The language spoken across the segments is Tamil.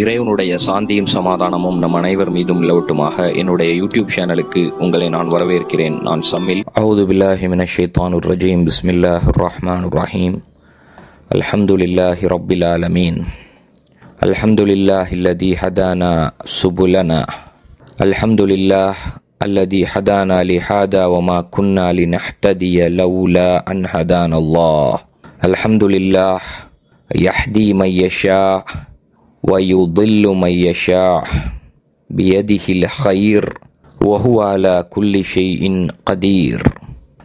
இறைவனுடைய சாந்தியும் சமாதானமும் நம் அனைவர் மீதும் நிலவட்டுமாக என்னுடைய யூடியூப் சேனலுக்கு உங்களை நான் வரவேற்கிறேன் நான் சம்மில் அவுது பில்லாஹிமின ஷேத்வானுர் ரஜீம் பிஸ்மில்லா ரஹ்மான் ரஹீம் அல்ஹம்துலில்லாஹி ரப்பில் ஆலமீன் அல்ஹம்துலில்லா இல்லதி ஹதானா சுபுலனா அல்ஹம்துலில்லாஹ் அல்லதி ஹதானா லி ஹாதா வமா குன்னா லி நஹ்ததிய லவுலா அன் ஹதான் அல்லாஹ் அல்ஹம்துலில்லாஹ் யஹ்தி மையஷா ويضل من يشاء بيده الخير وهو على كل شيء قدير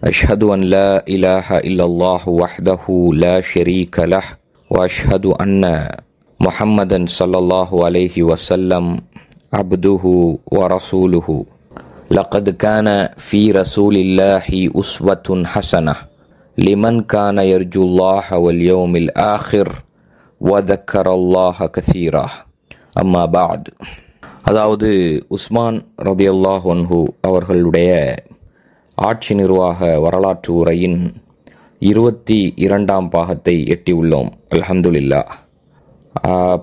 اشهد ان لا اله الا الله وحده لا شريك له واشهد ان محمدا صلى الله عليه وسلم عبده ورسوله لقد كان في رسول الله اسوه حسنه لمن كان يرجو الله واليوم الاخر வதக்கர் அல்லாஹ கசீரா அம்மா பாட் அதாவது உஸ்மான் ரதியல்லாஹ் ஒன்ஹு அவர்களுடைய ஆட்சி நிர்வாக வரலாற்று உரையின் இருபத்தி இரண்டாம் பாகத்தை எட்டியுள்ளோம் அல்ஹம்துலில்லா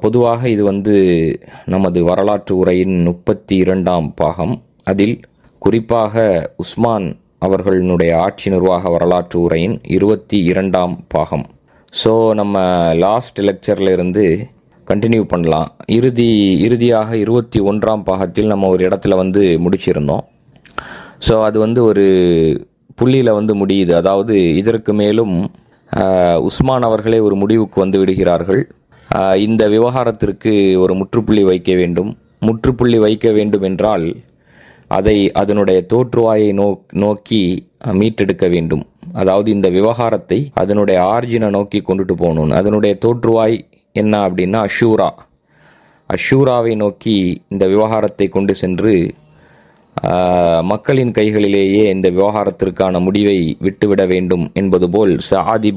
பொதுவாக இது வந்து நமது வரலாற்று உரையின் முப்பத்தி இரண்டாம் பாகம் அதில் குறிப்பாக உஸ்மான் அவர்களினுடைய ஆட்சி நிர்வாக வரலாற்று உரையின் இருபத்தி இரண்டாம் பாகம் ஸோ நம்ம லாஸ்ட் லெக்சரில் இருந்து கண்டினியூ பண்ணலாம் இறுதி இறுதியாக இருபத்தி ஒன்றாம் பாகத்தில் நம்ம ஒரு இடத்துல வந்து முடிச்சிருந்தோம் ஸோ அது வந்து ஒரு புள்ளியில் வந்து முடியுது அதாவது இதற்கு மேலும் உஸ்மான் அவர்களே ஒரு முடிவுக்கு வந்து விடுகிறார்கள் இந்த விவகாரத்திற்கு ஒரு முற்றுப்புள்ளி வைக்க வேண்டும் முற்றுப்புள்ளி வைக்க வேண்டும் என்றால் அதை அதனுடைய தோற்றுவாயை நோ நோக்கி மீட்டெடுக்க வேண்டும் அதாவது இந்த விவகாரத்தை அதனுடைய ஆர்ஜினை நோக்கி கொண்டுட்டு போகணும் அதனுடைய தோற்றுவாய் என்ன அப்படின்னா அஷூரா அஷூராவை நோக்கி இந்த விவகாரத்தை கொண்டு சென்று மக்களின் கைகளிலேயே இந்த விவகாரத்திற்கான முடிவை விட்டுவிட வேண்டும் என்பது போல்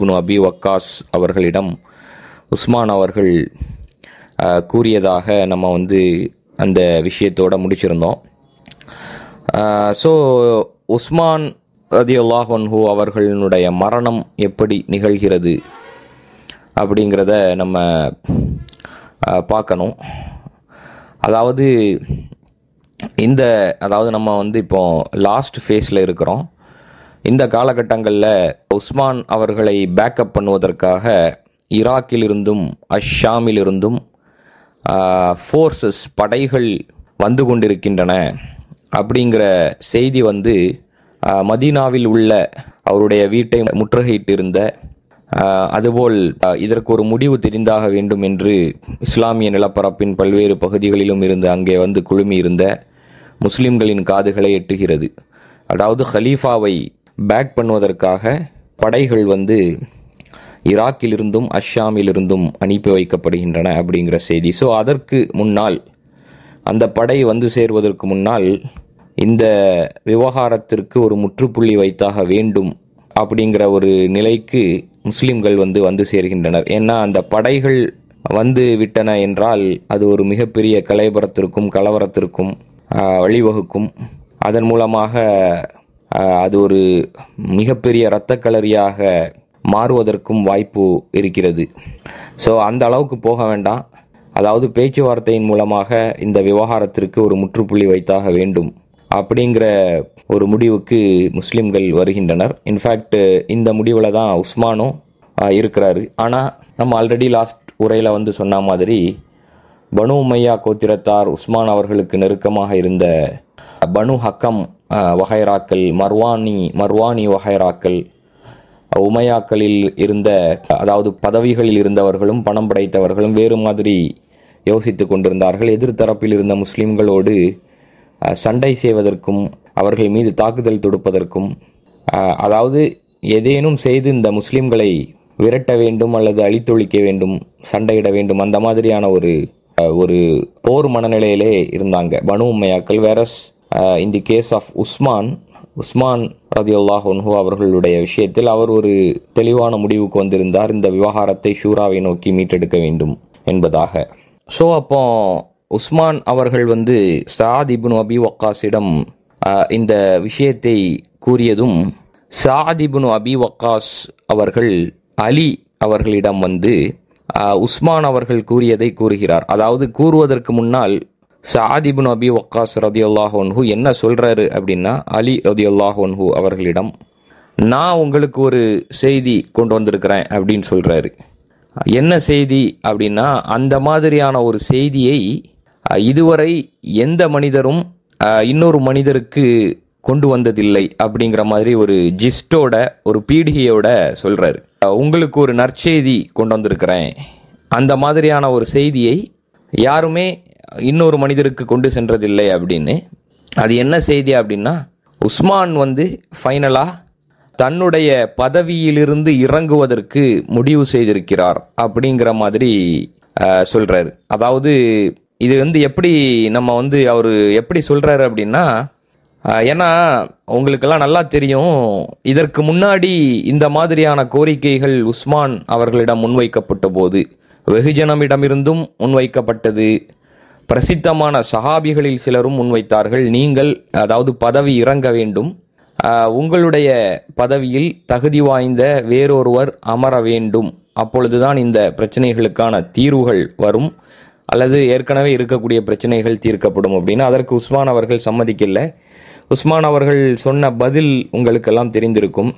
புனு அபி வக்காஸ் அவர்களிடம் உஸ்மான் அவர்கள் கூறியதாக நம்ம வந்து அந்த விஷயத்தோடு முடிச்சிருந்தோம் ஸோ உஸ்மான் ரதி அல்லாஹன்ஹூ அவர்களினுடைய மரணம் எப்படி நிகழ்கிறது அப்படிங்கிறத நம்ம பார்க்கணும் அதாவது இந்த அதாவது நம்ம வந்து இப்போ லாஸ்ட் ஃபேஸில் இருக்கிறோம் இந்த காலகட்டங்களில் உஸ்மான் அவர்களை பேக்கப் பண்ணுவதற்காக ஈராக்கிலிருந்தும் அஷாமிலிருந்தும் ஃபோர்ஸஸ் படைகள் வந்து கொண்டிருக்கின்றன அப்படிங்கிற செய்தி வந்து மதீனாவில் உள்ள அவருடைய வீட்டை முற்றுகையிட்டிருந்த அதுபோல் இதற்கு ஒரு முடிவு தெரிந்தாக வேண்டும் என்று இஸ்லாமிய நிலப்பரப்பின் பல்வேறு பகுதிகளிலும் இருந்து அங்கே வந்து குழுமியிருந்த முஸ்லிம்களின் காதுகளை எட்டுகிறது அதாவது ஹலீஃபாவை பேக் பண்ணுவதற்காக படைகள் வந்து ஈராக்கிலிருந்தும் அஷாமிலிருந்தும் அனுப்பி வைக்கப்படுகின்றன அப்படிங்கிற செய்தி ஸோ அதற்கு முன்னால் அந்த படை வந்து சேர்வதற்கு முன்னால் இந்த விவகாரத்திற்கு ஒரு முற்றுப்புள்ளி வைத்தாக வேண்டும் அப்படிங்கிற ஒரு நிலைக்கு முஸ்லீம்கள் வந்து வந்து சேர்கின்றனர் ஏன்னா அந்த படைகள் வந்து விட்டன என்றால் அது ஒரு மிகப்பெரிய கலைபரத்திற்கும் கலவரத்திற்கும் வழிவகுக்கும் அதன் மூலமாக அது ஒரு மிகப்பெரிய இரத்த மாறுவதற்கும் வாய்ப்பு இருக்கிறது ஸோ அந்த அளவுக்கு போக வேண்டாம் அதாவது பேச்சுவார்த்தையின் மூலமாக இந்த விவகாரத்திற்கு ஒரு முற்றுப்புள்ளி வைத்தாக வேண்டும் அப்படிங்கிற ஒரு முடிவுக்கு முஸ்லீம்கள் வருகின்றனர் இன்ஃபேக்ட் இந்த முடிவில் தான் உஸ்மானும் இருக்கிறாரு ஆனால் நம்ம ஆல்ரெடி லாஸ்ட் உரையில் வந்து சொன்ன மாதிரி பனு உமையா கோத்திரத்தார் உஸ்மான் அவர்களுக்கு நெருக்கமாக இருந்த பனு ஹக்கம் வகைராக்கள் மர்வானி மர்வானி வகைராக்கள் உமையாக்களில் இருந்த அதாவது பதவிகளில் இருந்தவர்களும் பணம் படைத்தவர்களும் வேறு மாதிரி யோசித்து கொண்டிருந்தார்கள் எதிர்த்தரப்பில் இருந்த முஸ்லீம்களோடு சண்டை செய்வதற்கும் அவர்கள் மீது தாக்குதல் தொடுப்பதற்கும் அதாவது ஏதேனும் செய்து இந்த முஸ்லீம்களை விரட்ட வேண்டும் அல்லது அழித்தொழிக்க வேண்டும் சண்டையிட வேண்டும் அந்த மாதிரியான ஒரு ஒரு போர் மனநிலையிலே இருந்தாங்க பனு உம்மையாக்கள் whereas in the case of Usman Usman ரதியுல்லாஹ் ஒன்ஹு அவர்களுடைய விஷயத்தில் அவர் ஒரு தெளிவான முடிவுக்கு வந்திருந்தார் இந்த விவகாரத்தை ஷூராவை நோக்கி மீட்டெடுக்க வேண்டும் என்பதாக ஸோ அப்போ உஸ்மான் அவர்கள் வந்து சாத் இபுன் அபி வக்காஸிடம் இந்த விஷயத்தை கூறியதும் சாத் இபுன் அபி வக்காஸ் அவர்கள் அலி அவர்களிடம் வந்து உஸ்மான் அவர்கள் கூறியதை கூறுகிறார் அதாவது கூறுவதற்கு முன்னால் இபுன் அபி ஒக்காஸ் ரதி என்ன சொல்கிறாரு அப்படின்னா அலி ரதி அவர்களிடம் நான் உங்களுக்கு ஒரு செய்தி கொண்டு வந்திருக்கிறேன் அப்படின்னு சொல்கிறாரு என்ன செய்தி அப்படின்னா அந்த மாதிரியான ஒரு செய்தியை இதுவரை எந்த மனிதரும் இன்னொரு மனிதருக்கு கொண்டு வந்ததில்லை அப்படிங்கிற மாதிரி ஒரு ஜிஸ்டோட ஒரு பீடிகையோட சொல்கிறாரு உங்களுக்கு ஒரு நற்செய்தி கொண்டு வந்திருக்கிறேன் அந்த மாதிரியான ஒரு செய்தியை யாருமே இன்னொரு மனிதருக்கு கொண்டு சென்றதில்லை அப்படின்னு அது என்ன செய்தி அப்படின்னா உஸ்மான் வந்து ஃபைனலாக தன்னுடைய பதவியிலிருந்து இறங்குவதற்கு முடிவு செய்திருக்கிறார் அப்படிங்கிற மாதிரி சொல்கிறாரு அதாவது இது வந்து எப்படி நம்ம வந்து அவர் எப்படி சொல்கிறாரு அப்படின்னா ஏன்னா உங்களுக்கெல்லாம் நல்லா தெரியும் இதற்கு முன்னாடி இந்த மாதிரியான கோரிக்கைகள் உஸ்மான் அவர்களிடம் முன்வைக்கப்பட்ட போது வெகுஜனமிடமிருந்தும் முன்வைக்கப்பட்டது பிரசித்தமான சஹாபிகளில் சிலரும் முன்வைத்தார்கள் நீங்கள் அதாவது பதவி இறங்க வேண்டும் உங்களுடைய பதவியில் தகுதி வாய்ந்த வேறொருவர் அமர வேண்டும் அப்பொழுதுதான் இந்த பிரச்சனைகளுக்கான தீர்வுகள் வரும் அல்லது ஏற்கனவே இருக்கக்கூடிய பிரச்சனைகள் தீர்க்கப்படும் அப்படின்னு அதற்கு உஸ்மான் அவர்கள் சம்மதிக்கலை உஸ்மான் அவர்கள் சொன்ன பதில் உங்களுக்கெல்லாம் தெரிந்திருக்கும்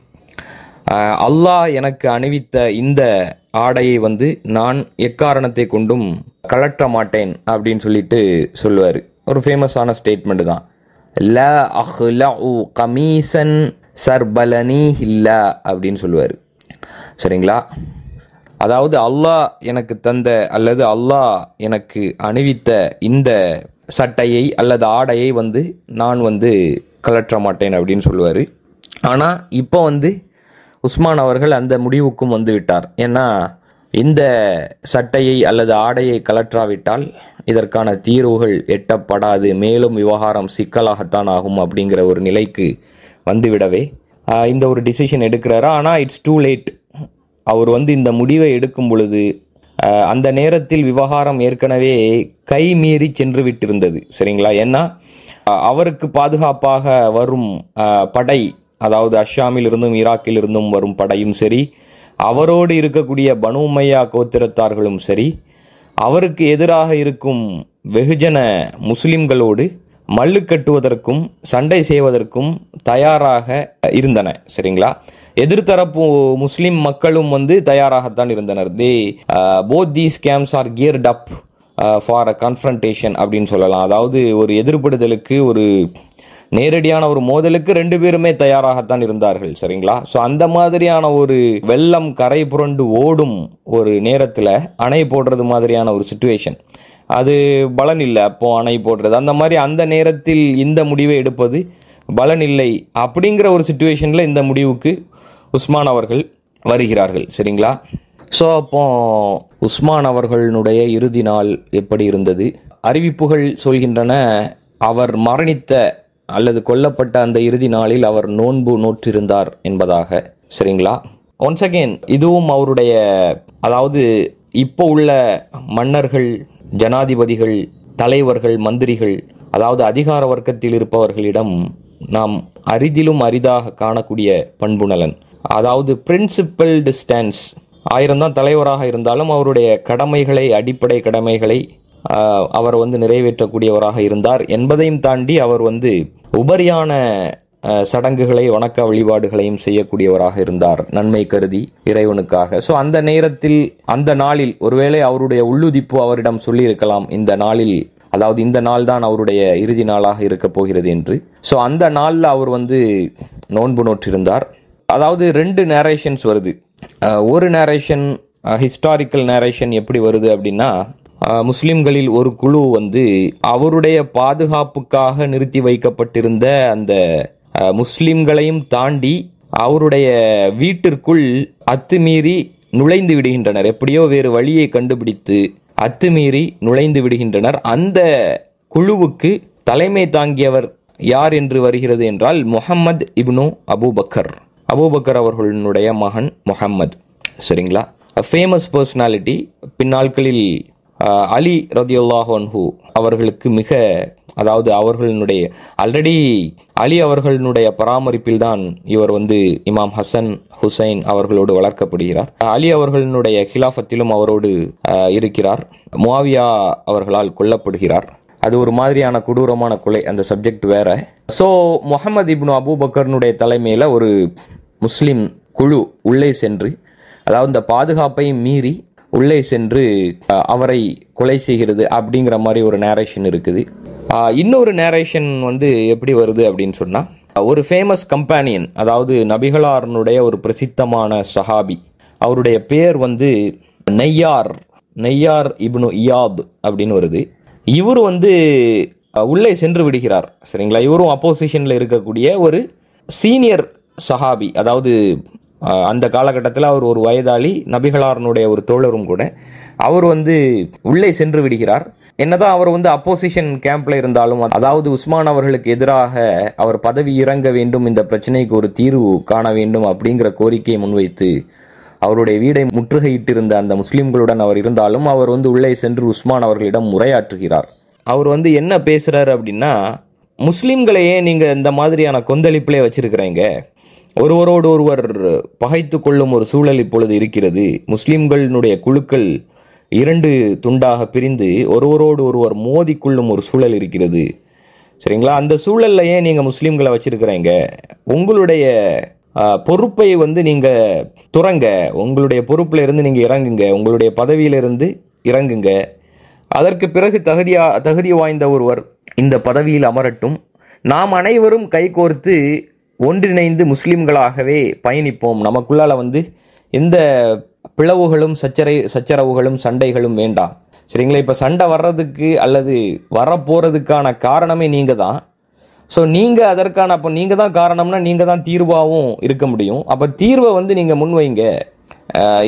அல்லாஹ் எனக்கு அணிவித்த இந்த ஆடையை வந்து நான் எக்காரணத்தை கொண்டும் கலற்ற மாட்டேன் அப்படின்னு சொல்லிட்டு சொல்லுவார் ஒரு ஃபேமஸான ஸ்டேட்மெண்ட் தான் ல அஹ்லா கமீசன் சர்பலனி ஹில்ல அப்படின்னு சொல்லுவார் சரிங்களா அதாவது அல்லாஹ் எனக்கு தந்த அல்லது அல்லாஹ் எனக்கு அணிவித்த இந்த சட்டையை அல்லது ஆடையை வந்து நான் வந்து கலற்ற மாட்டேன் அப்படின்னு சொல்லுவார் ஆனால் இப்போ வந்து உஸ்மான் அவர்கள் அந்த முடிவுக்கும் வந்து விட்டார் ஏன்னா இந்த சட்டையை அல்லது ஆடையை கலற்றாவிட்டால் இதற்கான தீர்வுகள் எட்டப்படாது மேலும் விவகாரம் சிக்கலாகத்தான் ஆகும் அப்படிங்கிற ஒரு நிலைக்கு வந்துவிடவே இந்த ஒரு டிசிஷன் எடுக்கிறாரா ஆனால் இட்ஸ் டூ லேட் அவர் வந்து இந்த முடிவை எடுக்கும் பொழுது அந்த நேரத்தில் விவகாரம் ஏற்கனவே கை மீறி சென்று விட்டிருந்தது சரிங்களா ஏன்னா அவருக்கு பாதுகாப்பாக வரும் படை அதாவது அஷாமில் இருந்தும் ஈராக்கில் இருந்தும் வரும் படையும் சரி அவரோடு இருக்கக்கூடிய பனுமையா கோத்திரத்தார்களும் சரி அவருக்கு எதிராக இருக்கும் வெகுஜன முஸ்லிம்களோடு மல்லு கட்டுவதற்கும் சண்டை செய்வதற்கும் தயாராக இருந்தன சரிங்களா எதிர்த்தரப்பு முஸ்லிம் மக்களும் வந்து தயாராகத்தான் இருந்தனர் they both these camps are geared up for a confrontation அப்படின்னு சொல்லலாம் அதாவது ஒரு எதிர்படுதலுக்கு ஒரு நேரடியான ஒரு மோதலுக்கு ரெண்டு பேருமே தயாராகத்தான் இருந்தார்கள் சரிங்களா ஸோ அந்த மாதிரியான ஒரு வெள்ளம் கரை புரண்டு ஓடும் ஒரு நேரத்தில் அணை போடுறது மாதிரியான ஒரு சுச்சுவேஷன் அது பலன் இல்லை அப்போ அணை போடுறது அந்த மாதிரி அந்த நேரத்தில் இந்த முடிவை எடுப்பது பலன் இல்லை அப்படிங்கிற ஒரு சுச்சுவேஷனில் இந்த முடிவுக்கு உஸ்மான் அவர்கள் வருகிறார்கள் சரிங்களா ஸோ அப்போ உஸ்மான் அவர்களுடைய இறுதி நாள் எப்படி இருந்தது அறிவிப்புகள் சொல்கின்றன அவர் மரணித்த அல்லது கொல்லப்பட்ட அந்த இறுதி நாளில் அவர் நோன்பு நோற்றிருந்தார் என்பதாக சரிங்களா ஒன்ஸ் அகெயின் இதுவும் அவருடைய அதாவது இப்போ உள்ள மன்னர்கள் ஜனாதிபதிகள் தலைவர்கள் மந்திரிகள் அதாவது அதிகார வர்க்கத்தில் இருப்பவர்களிடம் நாம் அரிதிலும் அரிதாக காணக்கூடிய பண்பு நலன் அதாவது பிரின்சிபல் டிஸ்டன்ஸ் ஆயிரம் தான் தலைவராக இருந்தாலும் அவருடைய கடமைகளை அடிப்படை கடமைகளை அவர் வந்து நிறைவேற்றக்கூடியவராக இருந்தார் என்பதையும் தாண்டி அவர் வந்து உபரியான சடங்குகளை வணக்க வழிபாடுகளையும் செய்யக்கூடியவராக இருந்தார் நன்மை கருதி இறைவனுக்காக ஸோ அந்த நேரத்தில் அந்த நாளில் ஒருவேளை அவருடைய உள்ளுதிப்பு அவரிடம் சொல்லியிருக்கலாம் இந்த நாளில் அதாவது இந்த நாள் தான் அவருடைய இறுதி நாளாக இருக்க போகிறது என்று ஸோ அந்த நாளில் அவர் வந்து நோன்பு நோற்றிருந்தார் அதாவது ரெண்டு நேரேஷன்ஸ் வருது ஒரு நேரேஷன் ஹிஸ்டாரிக்கல் நேரேஷன் எப்படி வருது அப்படின்னா முஸ்லீம்களில் ஒரு குழு வந்து அவருடைய பாதுகாப்புக்காக நிறுத்தி வைக்கப்பட்டிருந்த அந்த முஸ்லிம்களையும் தாண்டி அவருடைய வீட்டிற்குள் அத்துமீறி நுழைந்து விடுகின்றனர் எப்படியோ வேறு வழியை கண்டுபிடித்து அத்துமீறி நுழைந்து விடுகின்றனர் அந்த குழுவுக்கு தலைமை தாங்கியவர் யார் என்று வருகிறது என்றால் முகமது இப்னு அபுபக்கர் அபூபக்கர் அவர்களினுடைய மகன் முகம்மது சரிங்களா ஃபேமஸ் பர்சனாலிட்டி பின்னாட்களில் அலி ரதியுல்லாஹன்ஹூ அவர்களுக்கு மிக அதாவது அவர்களினுடைய ஆல்ரெடி அலி அவர்களினுடைய பராமரிப்பில் தான் இவர் வந்து இமாம் ஹசன் ஹுசைன் அவர்களோடு வளர்க்கப்படுகிறார் அலி அவர்களினுடைய ஹிலாஃபத்திலும் அவரோடு இருக்கிறார் முவாவியா அவர்களால் கொல்லப்படுகிறார் அது ஒரு மாதிரியான கொடூரமான கொலை அந்த சப்ஜெக்ட் வேற ஸோ முகமது இப்னு அபூபக்கர்னுடைய தலைமையில் ஒரு முஸ்லிம் குழு உள்ளே சென்று அதாவது இந்த பாதுகாப்பை மீறி உள்ளே சென்று அவரை கொலை செய்கிறது அப்படிங்கிற மாதிரி ஒரு நேரேஷன் இருக்குது இன்னொரு நேரேஷன் வந்து எப்படி வருது அப்படின்னு சொன்னால் ஒரு ஃபேமஸ் கம்பானியன் அதாவது நபிகளாரனுடைய ஒரு பிரசித்தமான சஹாபி அவருடைய பேர் வந்து நெய்யார் நெய்யார் இப்னு இயாத் அப்படின்னு வருது இவர் வந்து உள்ளே சென்று விடுகிறார் சரிங்களா இவரும் அப்போசிஷனில் இருக்கக்கூடிய ஒரு சீனியர் சஹாபி அதாவது அந்த காலகட்டத்தில் அவர் ஒரு வயதாளி நபிகளாரனுடைய ஒரு தோழரும் கூட அவர் வந்து உள்ளே சென்று விடுகிறார் என்னதான் அவர் வந்து அப்போசிஷன் கேம்ப்ல இருந்தாலும் அதாவது உஸ்மான் அவர்களுக்கு எதிராக அவர் பதவி இறங்க வேண்டும் இந்த பிரச்சனைக்கு ஒரு தீர்வு காண வேண்டும் அப்படிங்கிற கோரிக்கையை முன்வைத்து அவருடைய வீடை முற்றுகையிட்டிருந்த அந்த முஸ்லீம்களுடன் அவர் இருந்தாலும் அவர் வந்து உள்ளே சென்று உஸ்மான் அவர்களிடம் உரையாற்றுகிறார் அவர் வந்து என்ன பேசுகிறார் அப்படின்னா முஸ்லீம்களையே நீங்கள் இந்த மாதிரியான கொந்தளிப்பிலே வச்சுருக்கிறீங்க ஒருவரோடு ஒருவர் பகைத்து கொள்ளும் ஒரு சூழல் இப்பொழுது இருக்கிறது முஸ்லிம்களினுடைய குழுக்கள் இரண்டு துண்டாக பிரிந்து ஒருவரோடு ஒருவர் மோதிக்கொள்ளும் ஒரு சூழல் இருக்கிறது சரிங்களா அந்த சூழல்லையே நீங்கள் முஸ்லீம்களை வச்சுருக்கிறீங்க உங்களுடைய பொறுப்பை வந்து நீங்கள் துறங்க உங்களுடைய பொறுப்பில் இருந்து நீங்கள் இறங்குங்க உங்களுடைய பதவியிலிருந்து இறங்குங்க அதற்கு பிறகு தகுதியா தகுதி வாய்ந்த ஒருவர் இந்த பதவியில் அமரட்டும் நாம் அனைவரும் கைகோர்த்து ஒன்றிணைந்து முஸ்லீம்களாகவே பயணிப்போம் நமக்குள்ளால் வந்து எந்த பிளவுகளும் சச்சரை சச்சரவுகளும் சண்டைகளும் வேண்டாம் சரிங்களா இப்போ சண்டை வர்றதுக்கு அல்லது வரப்போகிறதுக்கான காரணமே நீங்கள் தான் ஸோ நீங்கள் அதற்கான அப்போ நீங்கள் தான் காரணம்னா நீங்கள் தான் தீர்வாகவும் இருக்க முடியும் அப்போ தீர்வை வந்து நீங்கள் முன்வைங்க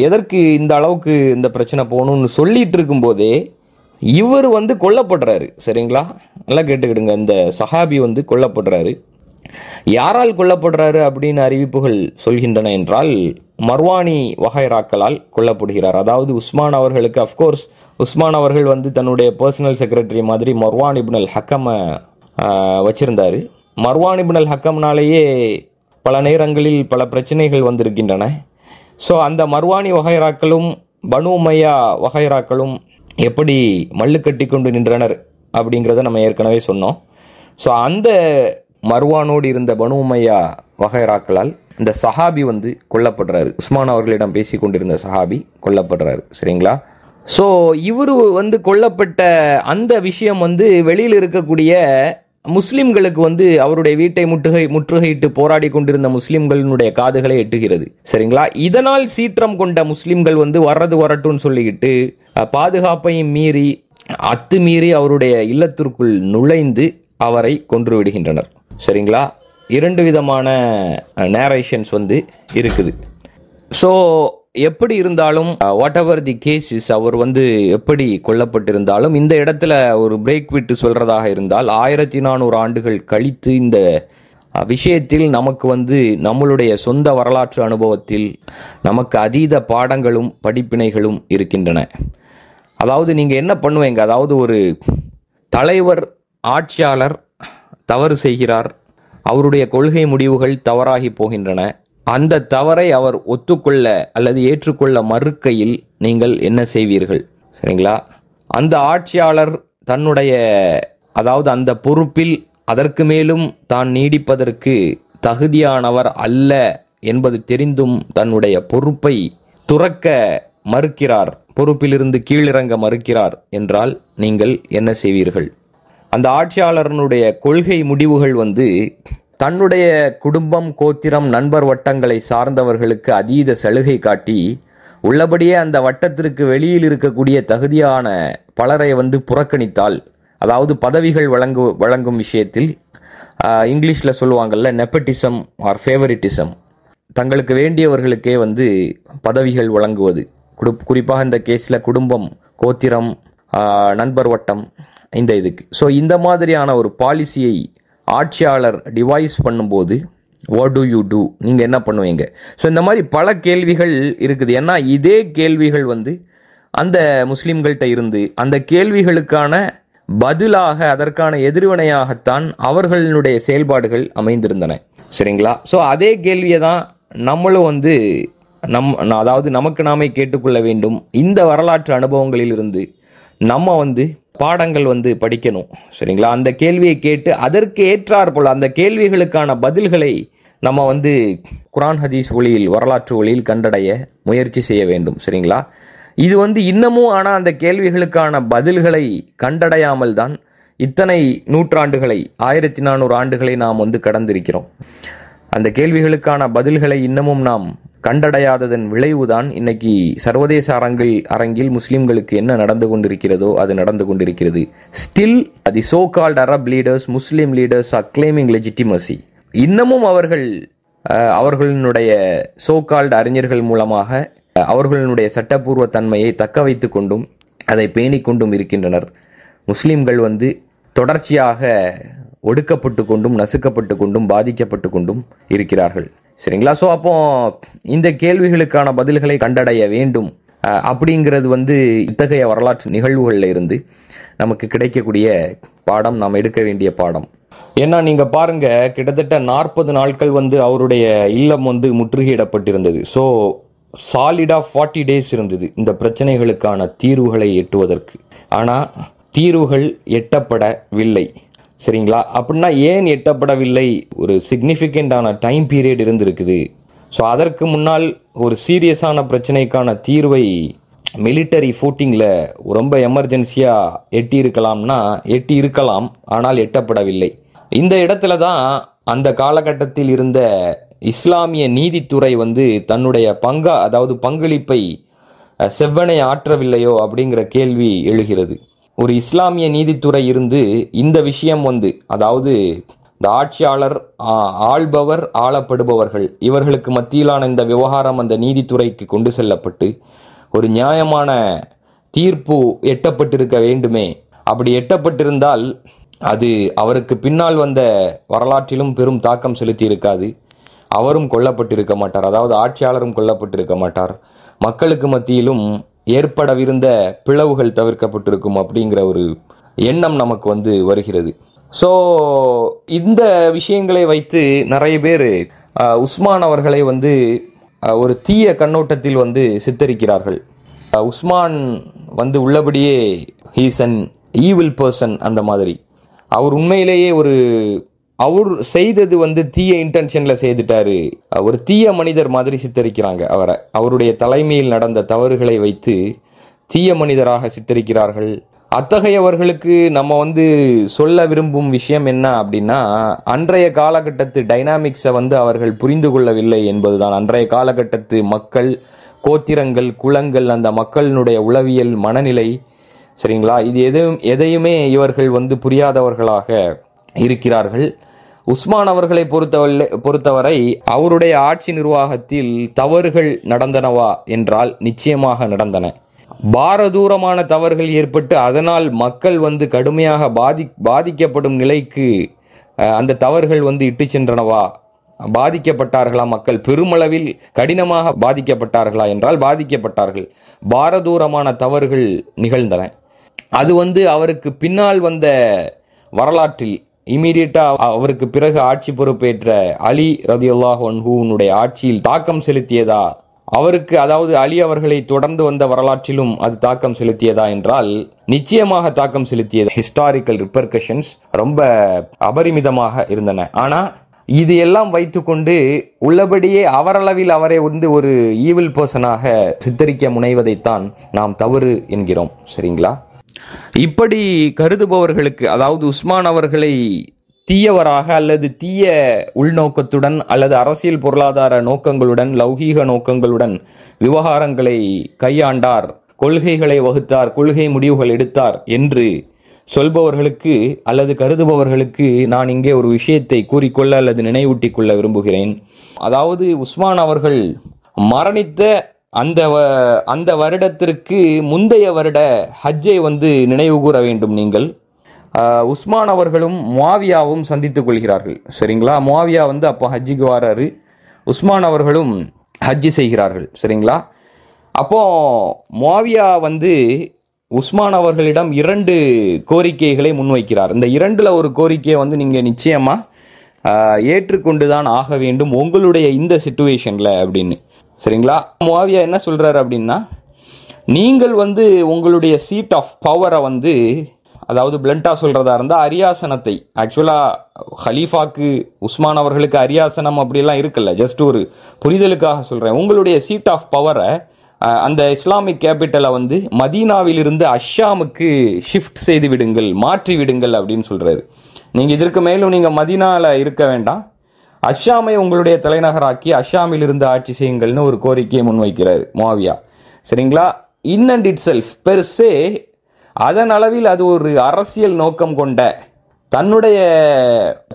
எதற்கு இந்த அளவுக்கு இந்த பிரச்சனை போகணும்னு சொல்லிகிட்டு இருக்கும்போதே இவர் வந்து கொல்லப்படுறாரு சரிங்களா நல்லா கேட்டுக்கிடுங்க இந்த சஹாபி வந்து கொல்லப்படுறாரு யாரால் கொல்லப்படுறாரு அப்படின்னு அறிவிப்புகள் சொல்கின்றன என்றால் மர்வானி வகைராக்களால் கொல்லப்படுகிறார் அதாவது உஸ்மான் அவர்களுக்கு அஃப்கோர்ஸ் உஸ்மான் அவர்கள் வந்து தன்னுடைய பர்சனல் செக்ரட்டரி மாதிரி மர்வான் இபுனல் ஹக்கமை வச்சிருந்தார் மர்வான் இபுனல் ஹக்கம்னாலேயே பல நேரங்களில் பல பிரச்சனைகள் வந்திருக்கின்றன ஸோ அந்த மர்வானி வகைராக்களும் பனுமையா வகைராக்களும் எப்படி மல்லு கட்டி கொண்டு நின்றனர் அப்படிங்கிறத நம்ம ஏற்கனவே சொன்னோம் ஸோ அந்த மர்வானோடு இருந்த பனுமையா வகைராக்களால் இந்த சஹாபி வந்து கொல்லப்படுறாரு உஸ்மான் அவர்களிடம் பேசி கொண்டிருந்த சஹாபி கொல்லப்படுறாரு சரிங்களா ஸோ இவர் வந்து கொல்லப்பட்ட அந்த விஷயம் வந்து வெளியில் இருக்கக்கூடிய முஸ்லிம்களுக்கு வந்து அவருடைய வீட்டை முற்றுகை முற்றுகையிட்டு போராடி கொண்டிருந்த முஸ்லிம்களினுடைய காதுகளை எட்டுகிறது சரிங்களா இதனால் சீற்றம் கொண்ட முஸ்லிம்கள் வந்து வர்றது வரட்டும்னு சொல்லிக்கிட்டு பாதுகாப்பையும் மீறி அத்துமீறி அவருடைய இல்லத்திற்குள் நுழைந்து அவரை கொன்று விடுகின்றனர் சரிங்களா இரண்டு விதமான நேரேஷன்ஸ் வந்து இருக்குது ஸோ எப்படி இருந்தாலும் வாட் எவர் தி கேஸஸ் அவர் வந்து எப்படி கொல்லப்பட்டிருந்தாலும் இந்த இடத்துல ஒரு பிரேக் விட்டு சொல்கிறதாக இருந்தால் ஆயிரத்தி நானூறு ஆண்டுகள் கழித்து இந்த விஷயத்தில் நமக்கு வந்து நம்மளுடைய சொந்த வரலாற்று அனுபவத்தில் நமக்கு அதீத பாடங்களும் படிப்பினைகளும் இருக்கின்றன அதாவது நீங்கள் என்ன பண்ணுவீங்க அதாவது ஒரு தலைவர் ஆட்சியாளர் தவறு செய்கிறார் அவருடைய கொள்கை முடிவுகள் தவறாகி போகின்றன அந்த தவறை அவர் ஒத்துக்கொள்ள அல்லது ஏற்றுக்கொள்ள மறுக்கையில் நீங்கள் என்ன செய்வீர்கள் சரிங்களா அந்த ஆட்சியாளர் தன்னுடைய அதாவது அந்த பொறுப்பில் அதற்கு மேலும் தான் நீடிப்பதற்கு தகுதியானவர் அல்ல என்பது தெரிந்தும் தன்னுடைய பொறுப்பை துறக்க மறுக்கிறார் பொறுப்பிலிருந்து கீழிறங்க மறுக்கிறார் என்றால் நீங்கள் என்ன செய்வீர்கள் அந்த ஆட்சியாளரனுடைய கொள்கை முடிவுகள் வந்து தன்னுடைய குடும்பம் கோத்திரம் நண்பர் வட்டங்களை சார்ந்தவர்களுக்கு அதீத சலுகை காட்டி உள்ளபடியே அந்த வட்டத்திற்கு வெளியில் இருக்கக்கூடிய தகுதியான பலரை வந்து புறக்கணித்தால் அதாவது பதவிகள் வழங்கு வழங்கும் விஷயத்தில் இங்கிலீஷில் சொல்லுவாங்கள்ல நெப்பட்டிசம் ஆர் ஃபேவரிட்டிசம் தங்களுக்கு வேண்டியவர்களுக்கே வந்து பதவிகள் வழங்குவது குறிப்பாக இந்த கேஸில் குடும்பம் கோத்திரம் நண்பர் வட்டம் இந்த இதுக்கு ஸோ இந்த மாதிரியான ஒரு பாலிசியை ஆட்சியாளர் டிவைஸ் பண்ணும்போது வாட் டு யூ டூ நீங்கள் என்ன பண்ணுவீங்க ஸோ இந்த மாதிரி பல கேள்விகள் இருக்குது ஏன்னா இதே கேள்விகள் வந்து அந்த முஸ்லீம்கள்கிட்ட இருந்து அந்த கேள்விகளுக்கான பதிலாக அதற்கான எதிர்வினையாகத்தான் அவர்களுடைய செயல்பாடுகள் அமைந்திருந்தன சரிங்களா ஸோ அதே கேள்வியை தான் நம்மளும் வந்து நம் அதாவது நமக்கு நாமே கேட்டுக்கொள்ள வேண்டும் இந்த வரலாற்று அனுபவங்களிலிருந்து நம்ம வந்து பாடங்கள் வந்து படிக்கணும் சரிங்களா அந்த கேள்வியை கேட்டு அதற்கு ஏற்றார் போல் அந்த கேள்விகளுக்கான பதில்களை நம்ம வந்து குரான் ஹதீஸ் ஒளியில் வரலாற்று ஒளியில் கண்டடைய முயற்சி செய்ய வேண்டும் சரிங்களா இது வந்து இன்னமும் ஆனால் அந்த கேள்விகளுக்கான பதில்களை கண்டடையாமல் தான் இத்தனை நூற்றாண்டுகளை ஆயிரத்தி நானூறு ஆண்டுகளை நாம் வந்து கடந்திருக்கிறோம் அந்த கேள்விகளுக்கான பதில்களை இன்னமும் நாம் கண்டடையாததன் விளைவுதான் இன்னைக்கு சர்வதேச அரங்கில் அரங்கில் முஸ்லிம்களுக்கு என்ன நடந்து கொண்டிருக்கிறதோ அது நடந்து கொண்டிருக்கிறது still the so called Arab leaders Muslim leaders are claiming legitimacy இன்னமும் அவர்கள் அவர்களினுடைய சோ கால்டு அறிஞர்கள் மூலமாக அவர்களுடைய சட்டப்பூர்வ தன்மையை தக்க வைத்து கொண்டும் அதை பேணிக்கொண்டும் இருக்கின்றனர் முஸ்லீம்கள் வந்து தொடர்ச்சியாக ஒடுக்கப்பட்டு கொண்டும் நசுக்கப்பட்டு கொண்டும் பாதிக்கப்பட்டு கொண்டும் இருக்கிறார்கள் சரிங்களா ஸோ அப்போ இந்த கேள்விகளுக்கான பதில்களை கண்டடைய வேண்டும் அப்படிங்கிறது வந்து இத்தகைய வரலாற்று நிகழ்வுகளில் இருந்து நமக்கு கிடைக்கக்கூடிய பாடம் நாம் எடுக்க வேண்டிய பாடம் ஏன்னா நீங்கள் பாருங்கள் கிட்டத்தட்ட நாற்பது நாட்கள் வந்து அவருடைய இல்லம் வந்து முற்றுகையிடப்பட்டிருந்தது ஸோ சாலிடாக ஃபார்ட்டி டேஸ் இருந்தது இந்த பிரச்சனைகளுக்கான தீர்வுகளை எட்டுவதற்கு ஆனால் தீர்வுகள் எட்டப்படவில்லை சரிங்களா அப்படின்னா ஏன் எட்டப்படவில்லை ஒரு சிக்னிஃபிகண்டான டைம் பீரியட் இருந்திருக்குது ஸோ அதற்கு முன்னால் ஒரு சீரியஸான பிரச்சனைக்கான தீர்வை மிலிட்டரி ஃபூட்டிங்கில் ரொம்ப எமர்ஜென்சியாக எட்டி இருக்கலாம்னா எட்டி இருக்கலாம் ஆனால் எட்டப்படவில்லை இந்த இடத்துல தான் அந்த காலகட்டத்தில் இருந்த இஸ்லாமிய நீதித்துறை வந்து தன்னுடைய பங்கா அதாவது பங்களிப்பை செவ்வனை ஆற்றவில்லையோ அப்படிங்கிற கேள்வி எழுகிறது ஒரு இஸ்லாமிய நீதித்துறை இருந்து இந்த விஷயம் வந்து அதாவது இந்த ஆட்சியாளர் ஆள்பவர் ஆளப்படுபவர்கள் இவர்களுக்கு மத்தியிலான இந்த விவகாரம் அந்த நீதித்துறைக்கு கொண்டு செல்லப்பட்டு ஒரு நியாயமான தீர்ப்பு எட்டப்பட்டிருக்க வேண்டுமே அப்படி எட்டப்பட்டிருந்தால் அது அவருக்கு பின்னால் வந்த வரலாற்றிலும் பெரும் தாக்கம் செலுத்தி இருக்காது அவரும் கொல்லப்பட்டிருக்க மாட்டார் அதாவது ஆட்சியாளரும் கொல்லப்பட்டிருக்க மாட்டார் மக்களுக்கு மத்தியிலும் ஏற்படவிருந்த பிளவுகள் தவிர்க்கப்பட்டிருக்கும் அப்படிங்கிற ஒரு எண்ணம் நமக்கு வந்து வருகிறது ஸோ இந்த விஷயங்களை வைத்து நிறைய பேர் உஸ்மான் அவர்களை வந்து ஒரு தீய கண்ணோட்டத்தில் வந்து சித்தரிக்கிறார்கள் உஸ்மான் வந்து உள்ளபடியே ஹீஸ் அன் ஈவில் பர்சன் அந்த மாதிரி அவர் உண்மையிலேயே ஒரு அவர் செய்தது வந்து தீய இன்டென்ஷன்ல செய்துட்டாரு அவர் தீய மனிதர் மாதிரி சித்தரிக்கிறாங்க அவரை அவருடைய தலைமையில் நடந்த தவறுகளை வைத்து தீய மனிதராக சித்தரிக்கிறார்கள் அத்தகையவர்களுக்கு நம்ம வந்து சொல்ல விரும்பும் விஷயம் என்ன அப்படின்னா அன்றைய காலகட்டத்து டைனாமிக்ஸை வந்து அவர்கள் புரிந்து கொள்ளவில்லை என்பதுதான் அன்றைய காலகட்டத்து மக்கள் கோத்திரங்கள் குளங்கள் அந்த மக்களினுடைய உளவியல் மனநிலை சரிங்களா இது எதையும் எதையுமே இவர்கள் வந்து புரியாதவர்களாக இருக்கிறார்கள் உஸ்மான் அவர்களை பொறுத்தவரை பொறுத்தவரை அவருடைய ஆட்சி நிர்வாகத்தில் தவறுகள் நடந்தனவா என்றால் நிச்சயமாக நடந்தன பாரதூரமான தவறுகள் ஏற்பட்டு அதனால் மக்கள் வந்து கடுமையாக பாதி பாதிக்கப்படும் நிலைக்கு அந்த தவறுகள் வந்து இட்டு சென்றனவா பாதிக்கப்பட்டார்களா மக்கள் பெருமளவில் கடினமாக பாதிக்கப்பட்டார்களா என்றால் பாதிக்கப்பட்டார்கள் பாரதூரமான தவறுகள் நிகழ்ந்தன அது வந்து அவருக்கு பின்னால் வந்த வரலாற்றில் இமீடியட்டா அவருக்கு பிறகு ஆட்சி பொறுப்பேற்ற அலி ரதியுல்லாஹ் ஒன்ஹூனுடைய ஆட்சியில் தாக்கம் செலுத்தியதா அவருக்கு அதாவது அலி அவர்களை தொடர்ந்து வந்த வரலாற்றிலும் அது தாக்கம் செலுத்தியதா என்றால் நிச்சயமாக தாக்கம் செலுத்தியது ஹிஸ்டாரிக்கல் ரிப்பர்கஷன்ஸ் ரொம்ப அபரிமிதமாக இருந்தன ஆனால் இது எல்லாம் வைத்துக்கொண்டு உள்ளபடியே அவரளவில் அவரை வந்து ஒரு ஈவில் பர்சனாக சித்தரிக்க முனைவதைத்தான் நாம் தவறு என்கிறோம் சரிங்களா இப்படி கருதுபவர்களுக்கு அதாவது உஸ்மான் அவர்களை தீயவராக அல்லது தீய உள்நோக்கத்துடன் அல்லது அரசியல் பொருளாதார நோக்கங்களுடன் லௌகீக நோக்கங்களுடன் விவகாரங்களை கையாண்டார் கொள்கைகளை வகுத்தார் கொள்கை முடிவுகள் எடுத்தார் என்று சொல்பவர்களுக்கு அல்லது கருதுபவர்களுக்கு நான் இங்கே ஒரு விஷயத்தை கூறிக்கொள்ள அல்லது நினைவூட்டிக் கொள்ள விரும்புகிறேன் அதாவது உஸ்மான் அவர்கள் மரணித்த அந்த அந்த வருடத்திற்கு முந்தைய வருட ஹஜ்ஜை வந்து நினைவு கூற வேண்டும் நீங்கள் உஸ்மான் அவர்களும் மாவியாவும் சந்தித்து கொள்கிறார்கள் சரிங்களா மாவியா வந்து அப்போ ஹஜ்ஜிக்கு வாராரு உஸ்மான் அவர்களும் ஹஜ்ஜி செய்கிறார்கள் சரிங்களா அப்போ மாவியா வந்து உஸ்மான் அவர்களிடம் இரண்டு கோரிக்கைகளை முன்வைக்கிறார் இந்த இரண்டில் ஒரு கோரிக்கையை வந்து நீங்கள் நிச்சயமாக ஏற்றுக்கொண்டு தான் ஆக வேண்டும் உங்களுடைய இந்த சுச்சுவேஷனில் அப்படின்னு சரிங்களா மோவியா என்ன சொல்கிறாரு அப்படின்னா நீங்கள் வந்து உங்களுடைய சீட் ஆஃப் பவரை வந்து அதாவது பிளண்டாக சொல்கிறதா இருந்தால் அரியாசனத்தை ஆக்சுவலாக ஹலீஃபாக்கு உஸ்மான் அவர்களுக்கு அரியாசனம் அப்படிலாம் இருக்குல்ல ஜஸ்ட் ஒரு புரிதலுக்காக சொல்கிறேன் உங்களுடைய சீட் ஆஃப் பவரை அந்த இஸ்லாமிக் கேபிட்டலை வந்து மதீனாவிலிருந்து அஷாமுக்கு ஷிஃப்ட் செய்து விடுங்கள் மாற்றி விடுங்கள் அப்படின்னு சொல்கிறாரு நீங்கள் இதற்கு மேலும் நீங்கள் மதீனாவில் இருக்க வேண்டாம் அஷாமை உங்களுடைய தலைநகராக்கி அஷாமில் இருந்து ஆட்சி செய்யுங்கள்னு ஒரு கோரிக்கையை முன்வைக்கிறார் மாவியா சரிங்களா இன் அண்ட் இட் செல்ஃப் பெருசே அதன் அளவில் அது ஒரு அரசியல் நோக்கம் கொண்ட தன்னுடைய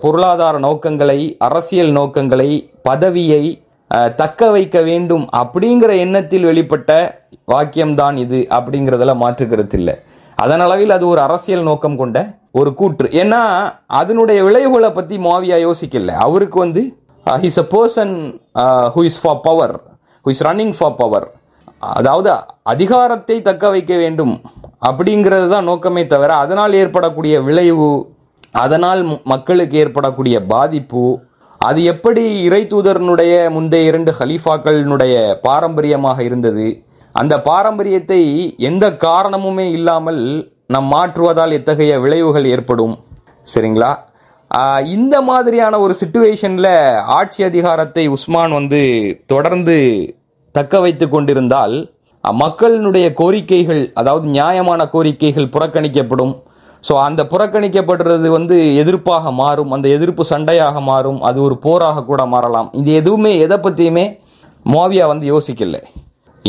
பொருளாதார நோக்கங்களை அரசியல் நோக்கங்களை பதவியை தக்க வைக்க வேண்டும் அப்படிங்கிற எண்ணத்தில் வெளிப்பட்ட வாக்கியம்தான் இது அப்படிங்கிறதெல்லாம் மாற்றுக்கிறது இல்லை அதனளவில் அது ஒரு அரசியல் நோக்கம் கொண்ட ஒரு கூற்று ஏன்னா அதனுடைய விளைவுகளை பற்றி மாவியா யோசிக்கல அவருக்கு வந்து his a person who is for power who is running for power அதாவது அதிகாரத்தை தக்க வைக்க வேண்டும் அப்படிங்கிறது தான் நோக்கமே தவிர அதனால் ஏற்படக்கூடிய விளைவு அதனால் மக்களுக்கு ஏற்படக்கூடிய பாதிப்பு அது எப்படி இறை தூதரனுடைய முந்தைய இரண்டு ஹலீஃபாக்களினுடைய பாரம்பரியமாக இருந்தது அந்த பாரம்பரியத்தை எந்த காரணமுமே இல்லாமல் நம் மாற்றுவதால் எத்தகைய விளைவுகள் ஏற்படும் சரிங்களா இந்த மாதிரியான ஒரு சுச்சுவேஷனில் ஆட்சி அதிகாரத்தை உஸ்மான் வந்து தொடர்ந்து தக்க வைத்து கொண்டிருந்தால் மக்களினுடைய கோரிக்கைகள் அதாவது நியாயமான கோரிக்கைகள் புறக்கணிக்கப்படும் ஸோ அந்த புறக்கணிக்கப்படுறது வந்து எதிர்ப்பாக மாறும் அந்த எதிர்ப்பு சண்டையாக மாறும் அது ஒரு போராக கூட மாறலாம் இது எதுவுமே எதை பற்றியுமே மோவியா வந்து யோசிக்கலை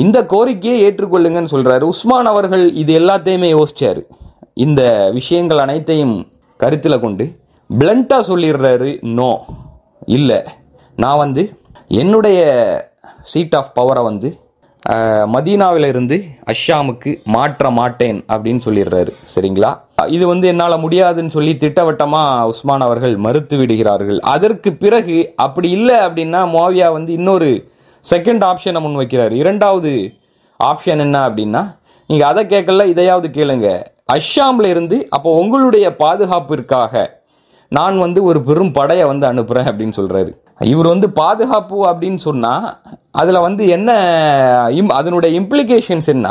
இந்த கோரிக்கையை ஏற்றுக்கொள்ளுங்கன்னு சொல்கிறாரு உஸ்மான் அவர்கள் இது எல்லாத்தையுமே யோசிச்சார் இந்த விஷயங்கள் அனைத்தையும் கருத்தில் கொண்டு பிளண்ட்டாக சொல்லிடுறாரு நோ இல்லை நான் வந்து என்னுடைய சீட் ஆஃப் பவரை வந்து மதீனாவிலிருந்து அஷாமுக்கு மாற்ற மாட்டேன் அப்படின்னு சொல்லிடுறாரு சரிங்களா இது வந்து என்னால் முடியாதுன்னு சொல்லி திட்டவட்டமாக உஸ்மான் அவர்கள் மறுத்து விடுகிறார்கள் அதற்கு பிறகு அப்படி இல்லை அப்படின்னா மோவியா வந்து இன்னொரு செகண்ட் ஆப்ஷனை முன் வைக்கிறார் இரண்டாவது ஆப்ஷன் என்ன அப்படின்னா நீங்கள் அதை கேட்கல இதையாவது கேளுங்க அஷாமில் இருந்து அப்போ உங்களுடைய பாதுகாப்பிற்காக நான் வந்து ஒரு பெரும் படையை வந்து அனுப்புகிறேன் அப்படின்னு சொல்கிறாரு இவர் வந்து பாதுகாப்பு அப்படின்னு சொன்னால் அதில் வந்து என்ன இம் அதனுடைய இம்ப்ளிகேஷன்ஸ் என்ன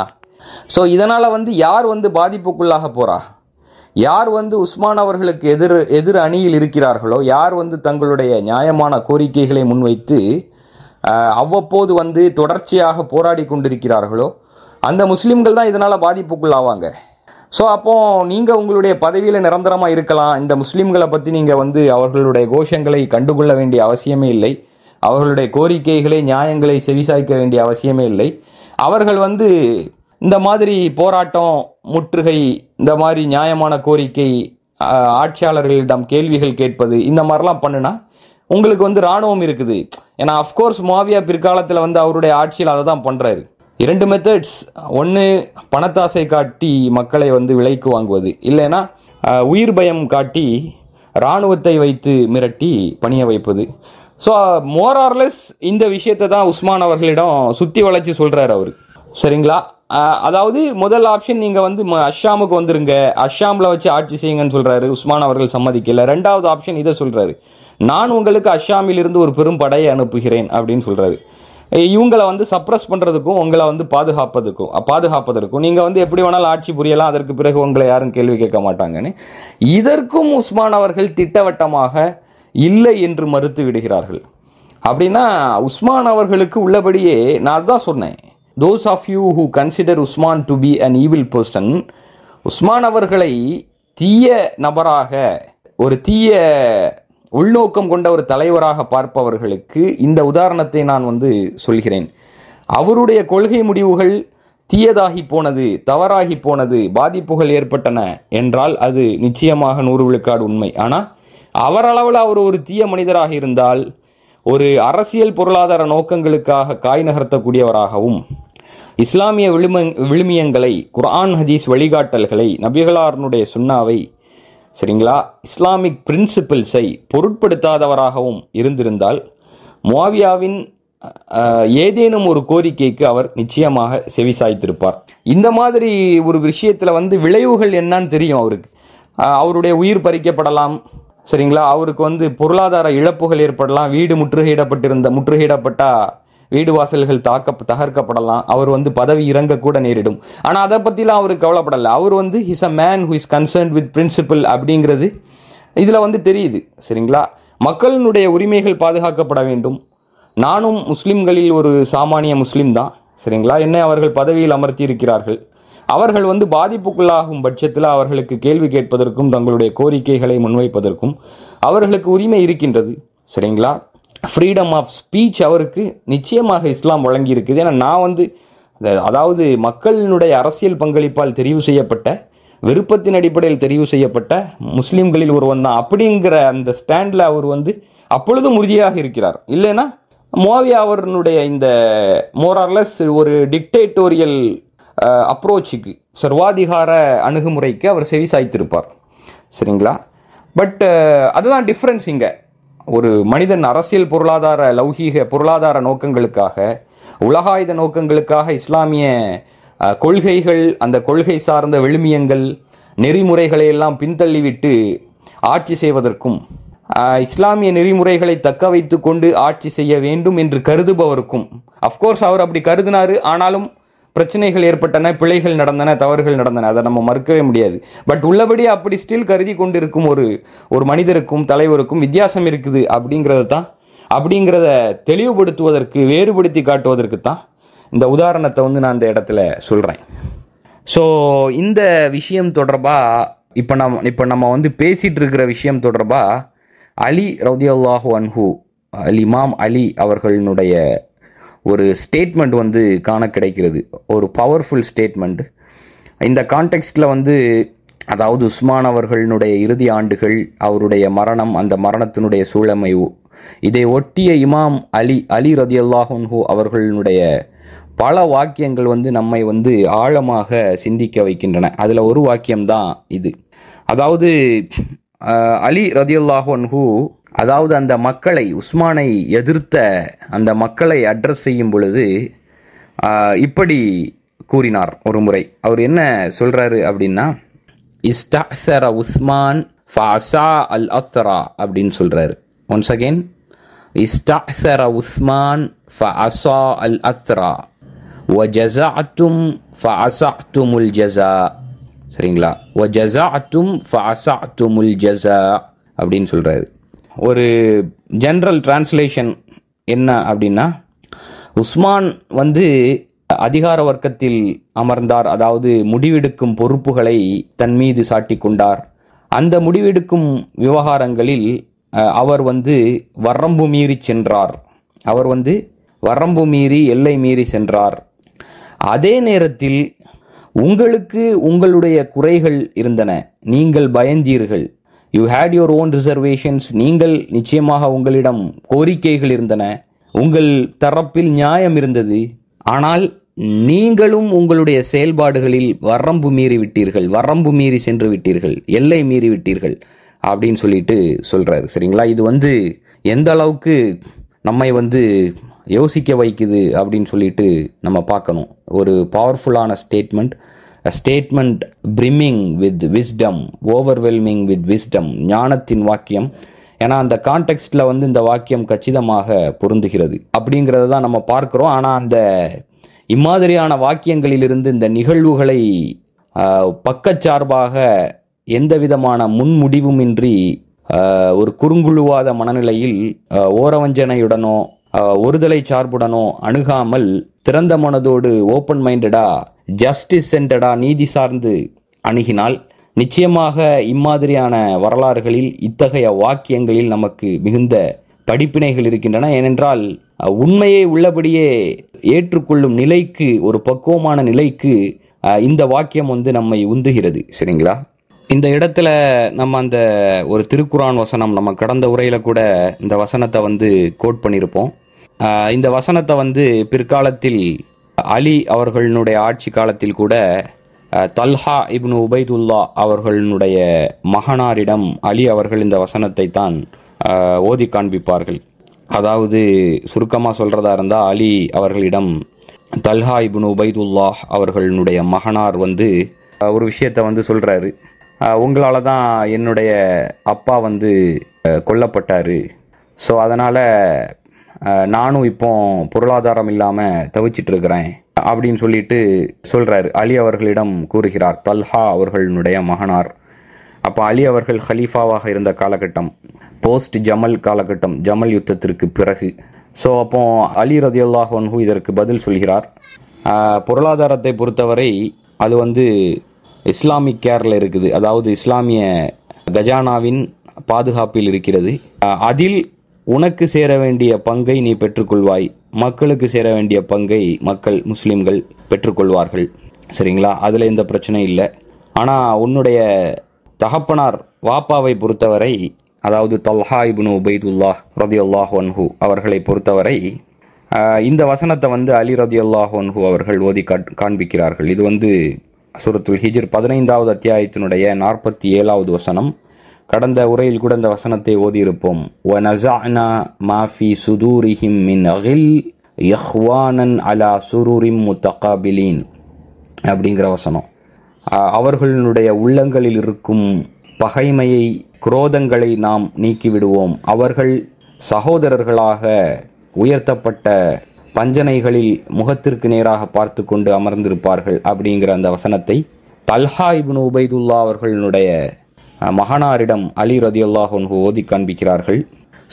ஸோ இதனால் வந்து யார் வந்து பாதிப்புக்குள்ளாக போகிறா யார் வந்து உஸ்மான் அவர்களுக்கு எதிர் எதிர் அணியில் இருக்கிறார்களோ யார் வந்து தங்களுடைய நியாயமான கோரிக்கைகளை முன்வைத்து அவ்வப்போது வந்து தொடர்ச்சியாக போராடி கொண்டிருக்கிறார்களோ அந்த முஸ்லீம்கள் தான் இதனால் பாதிப்புக்குள்ளாவாங்க ஸோ அப்போது நீங்கள் உங்களுடைய பதவியில் நிரந்தரமாக இருக்கலாம் இந்த முஸ்லீம்களை பற்றி நீங்கள் வந்து அவர்களுடைய கோஷங்களை கண்டுகொள்ள வேண்டிய அவசியமே இல்லை அவர்களுடைய கோரிக்கைகளை நியாயங்களை செவிசாய்க்க வேண்டிய அவசியமே இல்லை அவர்கள் வந்து இந்த மாதிரி போராட்டம் முற்றுகை இந்த மாதிரி நியாயமான கோரிக்கை ஆட்சியாளர்களிடம் கேள்விகள் கேட்பது இந்த மாதிரிலாம் பண்ணுனா உங்களுக்கு வந்து இராணுவம் இருக்குது ஏன்னா அஃப்கோர்ஸ் மாவியா பிற்காலத்தில் வந்து அவருடைய ஆட்சியில் அதை தான் பண்ணுறாரு இரண்டு மெத்தட்ஸ் ஒன்று பணத்தாசை காட்டி மக்களை வந்து விலைக்கு வாங்குவது இல்லைன்னா உயிர் பயம் காட்டி இராணுவத்தை வைத்து மிரட்டி பணிய வைப்பது ஸோ மோரார்லெஸ் இந்த விஷயத்தை தான் உஸ்மான் அவர்களிடம் சுற்றி வளைச்சி சொல்கிறார் அவர் சரிங்களா அதாவது முதல் ஆப்ஷன் நீங்கள் வந்து அஷாமுக்கு வந்துருங்க அஷாமில் வச்சு ஆட்சி செய்யுங்கன்னு சொல்கிறாரு உஸ்மான் அவர்கள் சம்மதிக்கல ரெண்டாவது ஆப்ஷன் இதை சொல்கிறாரு நான் உங்களுக்கு அஷாமிலிருந்து ஒரு பெரும் படையை அனுப்புகிறேன் அப்படின்னு சொல்கிறாரு இவங்களை வந்து சப்ரஸ் பண்ணுறதுக்கும் உங்களை வந்து பாதுகாப்பதுக்கும் பாதுகாப்பதற்கும் நீங்கள் வந்து எப்படி வேணாலும் ஆட்சி புரியலாம் அதற்கு பிறகு உங்களை யாரும் கேள்வி கேட்க மாட்டாங்கன்னு இதற்கும் உஸ்மான் அவர்கள் திட்டவட்டமாக இல்லை என்று மறுத்து விடுகிறார்கள் அப்படின்னா உஸ்மான் அவர்களுக்கு உள்ளபடியே நான் தான் சொன்னேன் those of you who consider Usman to be an evil person Usman அவர்களை தீய நபராக ஒரு தீய உள்நோக்கம் கொண்ட ஒரு தலைவராக பார்ப்பவர்களுக்கு இந்த உதாரணத்தை நான் வந்து சொல்கிறேன் அவருடைய கொள்கை முடிவுகள் தீயதாகி போனது தவறாகி போனது பாதிப்புகள் ஏற்பட்டன என்றால் அது நிச்சயமாக நூறு விழுக்காடு உண்மை ஆனால் அவரளவில் அவர் ஒரு தீய மனிதராக இருந்தால் ஒரு அரசியல் பொருளாதார நோக்கங்களுக்காக காய் நகர்த்தக்கூடியவராகவும் இஸ்லாமிய விழும விழுமியங்களை குரான் ஹதீஸ் வழிகாட்டல்களை நபிகளாரனுடைய சுண்ணாவை சரிங்களா இஸ்லாமிக் பிரின்சிபிள்ஸை பொருட்படுத்தாதவராகவும் இருந்திருந்தால் மோவியாவின் ஏதேனும் ஒரு கோரிக்கைக்கு அவர் நிச்சயமாக செவிசாய்த்திருப்பார் இந்த மாதிரி ஒரு விஷயத்தில் வந்து விளைவுகள் என்னன்னு தெரியும் அவருக்கு அவருடைய உயிர் பறிக்கப்படலாம் சரிங்களா அவருக்கு வந்து பொருளாதார இழப்புகள் ஏற்படலாம் வீடு முற்றுகையிடப்பட்டிருந்த முற்றுகையிடப்பட்டால் வீடு வாசல்கள் தாக்க தகர்க்கப்படலாம் அவர் வந்து பதவி இறங்கக்கூட நேரிடும் ஆனால் அதை பற்றிலாம் அவர் கவலைப்படலை அவர் வந்து is a man who is concern with principle அப்படிங்கிறது இதில் வந்து தெரியுது சரிங்களா மக்களினுடைய உரிமைகள் பாதுகாக்கப்பட வேண்டும் நானும் முஸ்லீம்களில் ஒரு சாமானிய முஸ்லீம் தான் சரிங்களா என்னை அவர்கள் பதவியில் அமர்த்தி இருக்கிறார்கள் அவர்கள் வந்து பாதிப்புக்குள்ளாகும் பட்சத்தில் அவர்களுக்கு கேள்வி கேட்பதற்கும் தங்களுடைய கோரிக்கைகளை முன்வைப்பதற்கும் அவர்களுக்கு உரிமை இருக்கின்றது சரிங்களா ஃப்ரீடம் ஆஃப் ஸ்பீச் அவருக்கு நிச்சயமாக இஸ்லாம் வழங்கியிருக்குது ஏன்னா நான் வந்து அதாவது மக்களினுடைய அரசியல் பங்களிப்பால் தெரிவு செய்யப்பட்ட விருப்பத்தின் அடிப்படையில் தெரிவு செய்யப்பட்ட முஸ்லீம்களில் ஒருவன் தான் அப்படிங்கிற அந்த ஸ்டாண்டில் அவர் வந்து அப்பொழுதும் உறுதியாக இருக்கிறார் இல்லைன்னா மோவியா அவருடைய இந்த மோரார்லஸ் ஒரு டிக்டேட்டோரியல் அப்ரோச்சுக்கு சர்வாதிகார அணுகுமுறைக்கு அவர் செவி சாய்த்திருப்பார் சரிங்களா பட் அதுதான் டிஃப்ரென்ஸ் இங்கே ஒரு மனிதன் அரசியல் பொருளாதார லௌகீக பொருளாதார நோக்கங்களுக்காக உலகாயுத நோக்கங்களுக்காக இஸ்லாமிய கொள்கைகள் அந்த கொள்கை சார்ந்த விழுமியங்கள் நெறிமுறைகளை எல்லாம் பின்தள்ளிவிட்டு ஆட்சி செய்வதற்கும் இஸ்லாமிய நெறிமுறைகளை தக்க வைத்து கொண்டு ஆட்சி செய்ய வேண்டும் என்று கருதுபவருக்கும் அஃப்கோர்ஸ் அவர் அப்படி கருதினாரு ஆனாலும் பிரச்சனைகள் ஏற்பட்டன பிழைகள் நடந்தன தவறுகள் நடந்தன அதை நம்ம மறுக்கவே முடியாது பட் உள்ளபடி அப்படி ஸ்டில் கருதி கொண்டிருக்கும் ஒரு ஒரு மனிதருக்கும் தலைவருக்கும் வித்தியாசம் இருக்குது அப்படிங்கிறத தான் அப்படிங்கிறத தெளிவுபடுத்துவதற்கு வேறுபடுத்தி காட்டுவதற்கு தான் இந்த உதாரணத்தை வந்து நான் இந்த இடத்துல சொல்கிறேன் ஸோ இந்த விஷயம் தொடர்பாக இப்போ நம்ம இப்போ நம்ம வந்து பேசிகிட்டு இருக்கிற விஷயம் தொடர்பாக அலி ரவுதியல்லாஹு அன்ஹூ அலிமாம் அலி அவர்களினுடைய ஒரு ஸ்டேட்மெண்ட் வந்து காண கிடைக்கிறது ஒரு பவர்ஃபுல் ஸ்டேட்மெண்ட் இந்த கான்டெக்ஸ்டில் வந்து அதாவது உஸ்மான் அவர்களுடைய இறுதி ஆண்டுகள் அவருடைய மரணம் அந்த மரணத்தினுடைய சூழமைவு இதை ஒட்டிய இமாம் அலி அலி ரதியல்லாஹூ அவர்களுடைய பல வாக்கியங்கள் வந்து நம்மை வந்து ஆழமாக சிந்திக்க வைக்கின்றன அதில் ஒரு வாக்கியம்தான் இது அதாவது அலி ரதி அதாவது அந்த மக்களை உஸ்மானை எதிர்த்த அந்த மக்களை அட்ரஸ் செய்யும் பொழுது இப்படி கூறினார் ஒரு முறை அவர் என்ன சொல்கிறாரு அப்படின்னா இஸ்டாசர உஸ்மான் ஃபாசா அல் அஸ்ரா அப்படின்னு சொல்கிறாரு ஒன்ஸ் அகெயின் இஸ்டாசர உஸ்மான் ஃப அசா அல் அத்ரா ஃப ஜசாத்தும் துமுல் ஜசா சரிங்களா வ ஜசாத்தும் துமுல் ஜசா அப்படின்னு சொல்கிறாரு ஒரு ஜென்ரல் டிரான்ஸ்லேஷன் என்ன அப்படின்னா உஸ்மான் வந்து அதிகார வர்க்கத்தில் அமர்ந்தார் அதாவது முடிவெடுக்கும் பொறுப்புகளை தன் மீது சாட்டி கொண்டார் அந்த முடிவெடுக்கும் விவகாரங்களில் அவர் வந்து வரம்பு மீறி சென்றார் அவர் வந்து வரம்பு மீறி எல்லை மீறி சென்றார் அதே நேரத்தில் உங்களுக்கு உங்களுடைய குறைகள் இருந்தன நீங்கள் பயந்தீர்கள் you had your own reservations நீங்கள் நிச்சயமாக உங்களிடம் கோரிக்கைகள் இருந்தன உங்கள் தரப்பில் நியாயம் இருந்தது ஆனால் நீங்களும் உங்களுடைய செயல்பாடுகளில் வரம்பு மீறி விட்டீர்கள் வரம்பு மீறி சென்று விட்டீர்கள் எல்லை மீறி விட்டீர்கள் அப்படின்னு சொல்லிட்டு சொல்கிறாரு சரிங்களா இது வந்து எந்த அளவுக்கு நம்மை வந்து யோசிக்க வைக்குது அப்படின்னு சொல்லிட்டு நம்ம பார்க்கணும் ஒரு பவர்ஃபுல்லான statement a statement brimming with wisdom overwhelming with wisdom ஞானத்தின் வாக்கியம் ஏன்னா அந்த கான்டெக்ஸ்டில் வந்து இந்த வாக்கியம் கச்சிதமாக பொருந்துகிறது அப்படிங்கிறத தான் நம்ம பார்க்குறோம் ஆனால் அந்த இம்மாதிரியான வாக்கியங்களிலிருந்து இந்த நிகழ்வுகளை பக்கச்சார்பாக எந்த விதமான முன்முடிவுமின்றி ஒரு குறுங்குழுவாத மனநிலையில் ஓரவஞ்சனையுடனோ ஒருதலை சார்புடனோ அணுகாமல் திறந்த மனதோடு ஓப்பன் மைண்டடா ஜஸ்டிஸ் சென்டடா நீதி சார்ந்து அணுகினால் நிச்சயமாக இம்மாதிரியான வரலாறுகளில் இத்தகைய வாக்கியங்களில் நமக்கு மிகுந்த படிப்பினைகள் இருக்கின்றன ஏனென்றால் உண்மையை உள்ளபடியே ஏற்றுக்கொள்ளும் நிலைக்கு ஒரு பக்குவமான நிலைக்கு இந்த வாக்கியம் வந்து நம்மை உந்துகிறது சரிங்களா இந்த இடத்துல நம்ம அந்த ஒரு திருக்குறான் வசனம் நம்ம கடந்த உரையில் கூட இந்த வசனத்தை வந்து கோட் பண்ணியிருப்போம் இந்த வசனத்தை வந்து பிற்காலத்தில் அலி அவர்களினுடைய ஆட்சி காலத்தில் கூட தல்ஹா இப்னு உபைதுல்லா அவர்களினுடைய மகனாரிடம் அலி அவர்கள் இந்த வசனத்தை தான் ஓதி காண்பிப்பார்கள் அதாவது சுருக்கமாக சொல்கிறதா இருந்தால் அலி அவர்களிடம் தல்ஹா இப்னு உபைதுல்லா அவர்களினுடைய மகனார் வந்து ஒரு விஷயத்தை வந்து சொல்கிறாரு உங்களால் தான் என்னுடைய அப்பா வந்து கொல்லப்பட்டார் ஸோ அதனால் நானும் இப்போ பொருளாதாரம் இல்லாமல் தவிச்சிட்ருக்கிறேன் அப்படின்னு சொல்லிட்டு சொல்கிறார் அலி அவர்களிடம் கூறுகிறார் தல்ஹா அவர்களுடைய மகனார் அப்போ அலி அவர்கள் ஹலீஃபாவாக இருந்த காலகட்டம் போஸ்ட் ஜமல் காலகட்டம் ஜமல் யுத்தத்திற்கு பிறகு ஸோ அப்போ அலி ரதியுல்லாஹ் ஒன்ஹூ இதற்கு பதில் சொல்கிறார் பொருளாதாரத்தை பொறுத்தவரை அது வந்து இஸ்லாமிக் கேரில் இருக்குது அதாவது இஸ்லாமிய கஜானாவின் பாதுகாப்பில் இருக்கிறது அதில் உனக்கு சேர வேண்டிய பங்கை நீ பெற்றுக்கொள்வாய் மக்களுக்கு சேர வேண்டிய பங்கை மக்கள் முஸ்லீம்கள் பெற்றுக்கொள்வார்கள் சரிங்களா அதில் எந்த பிரச்சனை இல்லை ஆனால் உன்னுடைய தகப்பனார் வாப்பாவை பொறுத்தவரை அதாவது தல்ஹா இபுனு உபைதுல்லாஹ் ரதி அல்லாஹ் ஒன்ஹு அவர்களை பொறுத்தவரை இந்த வசனத்தை வந்து அலி ரதி ஒன்ஹு அவர்கள் ஓதி காண்பிக்கிறார்கள் இது வந்து சுரத்துல் ஹிஜிர் பதினைந்தாவது அத்தியாயத்தினுடைய நாற்பத்தி ஏழாவது வசனம் கடந்த உரையில் கூட இந்த வசனத்தை ஓதியிருப்போம் மாஃபி சுதூரிஹிம் மின் அகில் யஹ்வானன் அலா சுரூரிம் முத்தகாபிலீன் அப்படிங்கிற வசனம் அவர்களுடைய உள்ளங்களில் இருக்கும் பகைமையை குரோதங்களை நாம் நீக்கிவிடுவோம் அவர்கள் சகோதரர்களாக உயர்த்தப்பட்ட பஞ்சனைகளில் முகத்திற்கு நேராக பார்த்து கொண்டு அமர்ந்திருப்பார்கள் அப்படிங்கிற அந்த வசனத்தை தல்ஹா இபின் உபைதுல்லா அவர்களுடைய மகனாரிடம் அலி ரதியுல்லாஹன்ஹு ஓதி காண்பிக்கிறார்கள்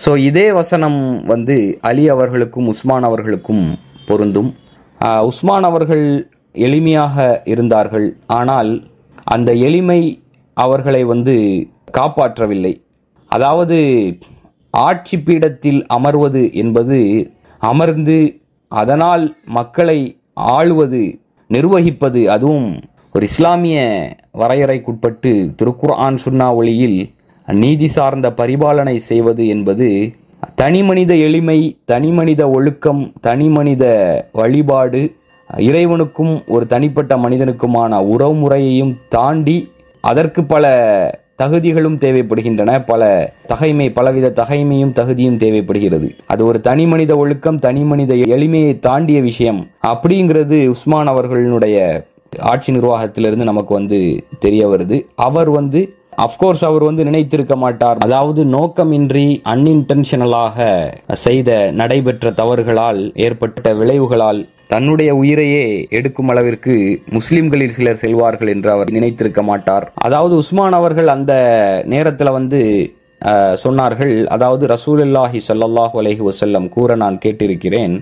ஸோ இதே வசனம் வந்து அலி அவர்களுக்கும் உஸ்மான் அவர்களுக்கும் பொருந்தும் உஸ்மான் அவர்கள் எளிமையாக இருந்தார்கள் ஆனால் அந்த எளிமை அவர்களை வந்து காப்பாற்றவில்லை அதாவது ஆட்சி பீடத்தில் அமர்வது என்பது அமர்ந்து அதனால் மக்களை ஆளுவது நிர்வகிப்பது அதுவும் ஒரு இஸ்லாமிய வரையறைக்குட்பட்டு திருக்குர்ஆன் சுன்னா ஒளியில் நீதி சார்ந்த பரிபாலனை செய்வது என்பது தனிமனித எளிமை தனிமனித ஒழுக்கம் தனிமனித வழிபாடு இறைவனுக்கும் ஒரு தனிப்பட்ட மனிதனுக்குமான உறவுமுறையையும் தாண்டி அதற்கு பல தகுதிகளும் தேவைப்படுகின்றன பல தகைமை பலவித தகைமையும் தகுதியும் தேவைப்படுகிறது அது ஒரு தனி மனித ஒழுக்கம் தனி மனித எளிமையை தாண்டிய விஷயம் அப்படிங்கிறது உஸ்மான் அவர்களினுடைய ஆட்சி நிர்வாகத்திலிருந்து நமக்கு வந்து தெரிய வருது அவர் வந்து அஃப்கோர்ஸ் அவர் வந்து நினைத்திருக்க மாட்டார் அதாவது நோக்கமின்றி அன்இன்டென்ஷனலாக செய்த நடைபெற்ற தவறுகளால் ஏற்பட்ட விளைவுகளால் தன்னுடைய உயிரையே எடுக்கும் அளவிற்கு முஸ்லிம்களில் சிலர் செல்வார்கள் என்று அவர் நினைத்திருக்க மாட்டார் அதாவது உஸ்மான் அவர்கள் அந்த நேரத்தில் வந்து சொன்னார்கள் அதாவது அல்லாஹி சல்லாஹூ அலஹி வசல்லம் கூற நான் கேட்டிருக்கிறேன்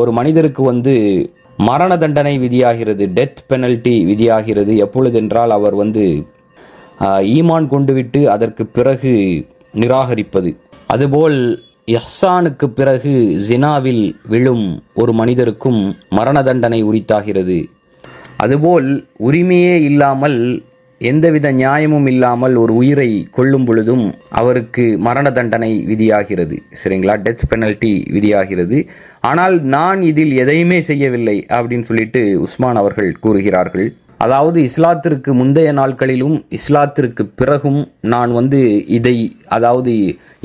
ஒரு மனிதருக்கு வந்து மரண தண்டனை விதியாகிறது டெத் பெனல்ட்டி விதியாகிறது எப்பொழுதென்றால் அவர் வந்து ஈமான் கொண்டுவிட்டு அதற்கு பிறகு நிராகரிப்பது அதுபோல் எஹ்சானுக்கு பிறகு ஜினாவில் விழும் ஒரு மனிதருக்கும் மரண தண்டனை உரித்தாகிறது அதுபோல் உரிமையே இல்லாமல் எந்தவித நியாயமும் இல்லாமல் ஒரு உயிரை கொள்ளும் பொழுதும் அவருக்கு மரண தண்டனை விதியாகிறது சரிங்களா டெத் பெனல்ட்டி விதியாகிறது ஆனால் நான் இதில் எதையுமே செய்யவில்லை அப்படின்னு சொல்லிட்டு உஸ்மான் அவர்கள் கூறுகிறார்கள் அதாவது இஸ்லாத்திற்கு முந்தைய நாட்களிலும் இஸ்லாத்திற்கு பிறகும் நான் வந்து இதை அதாவது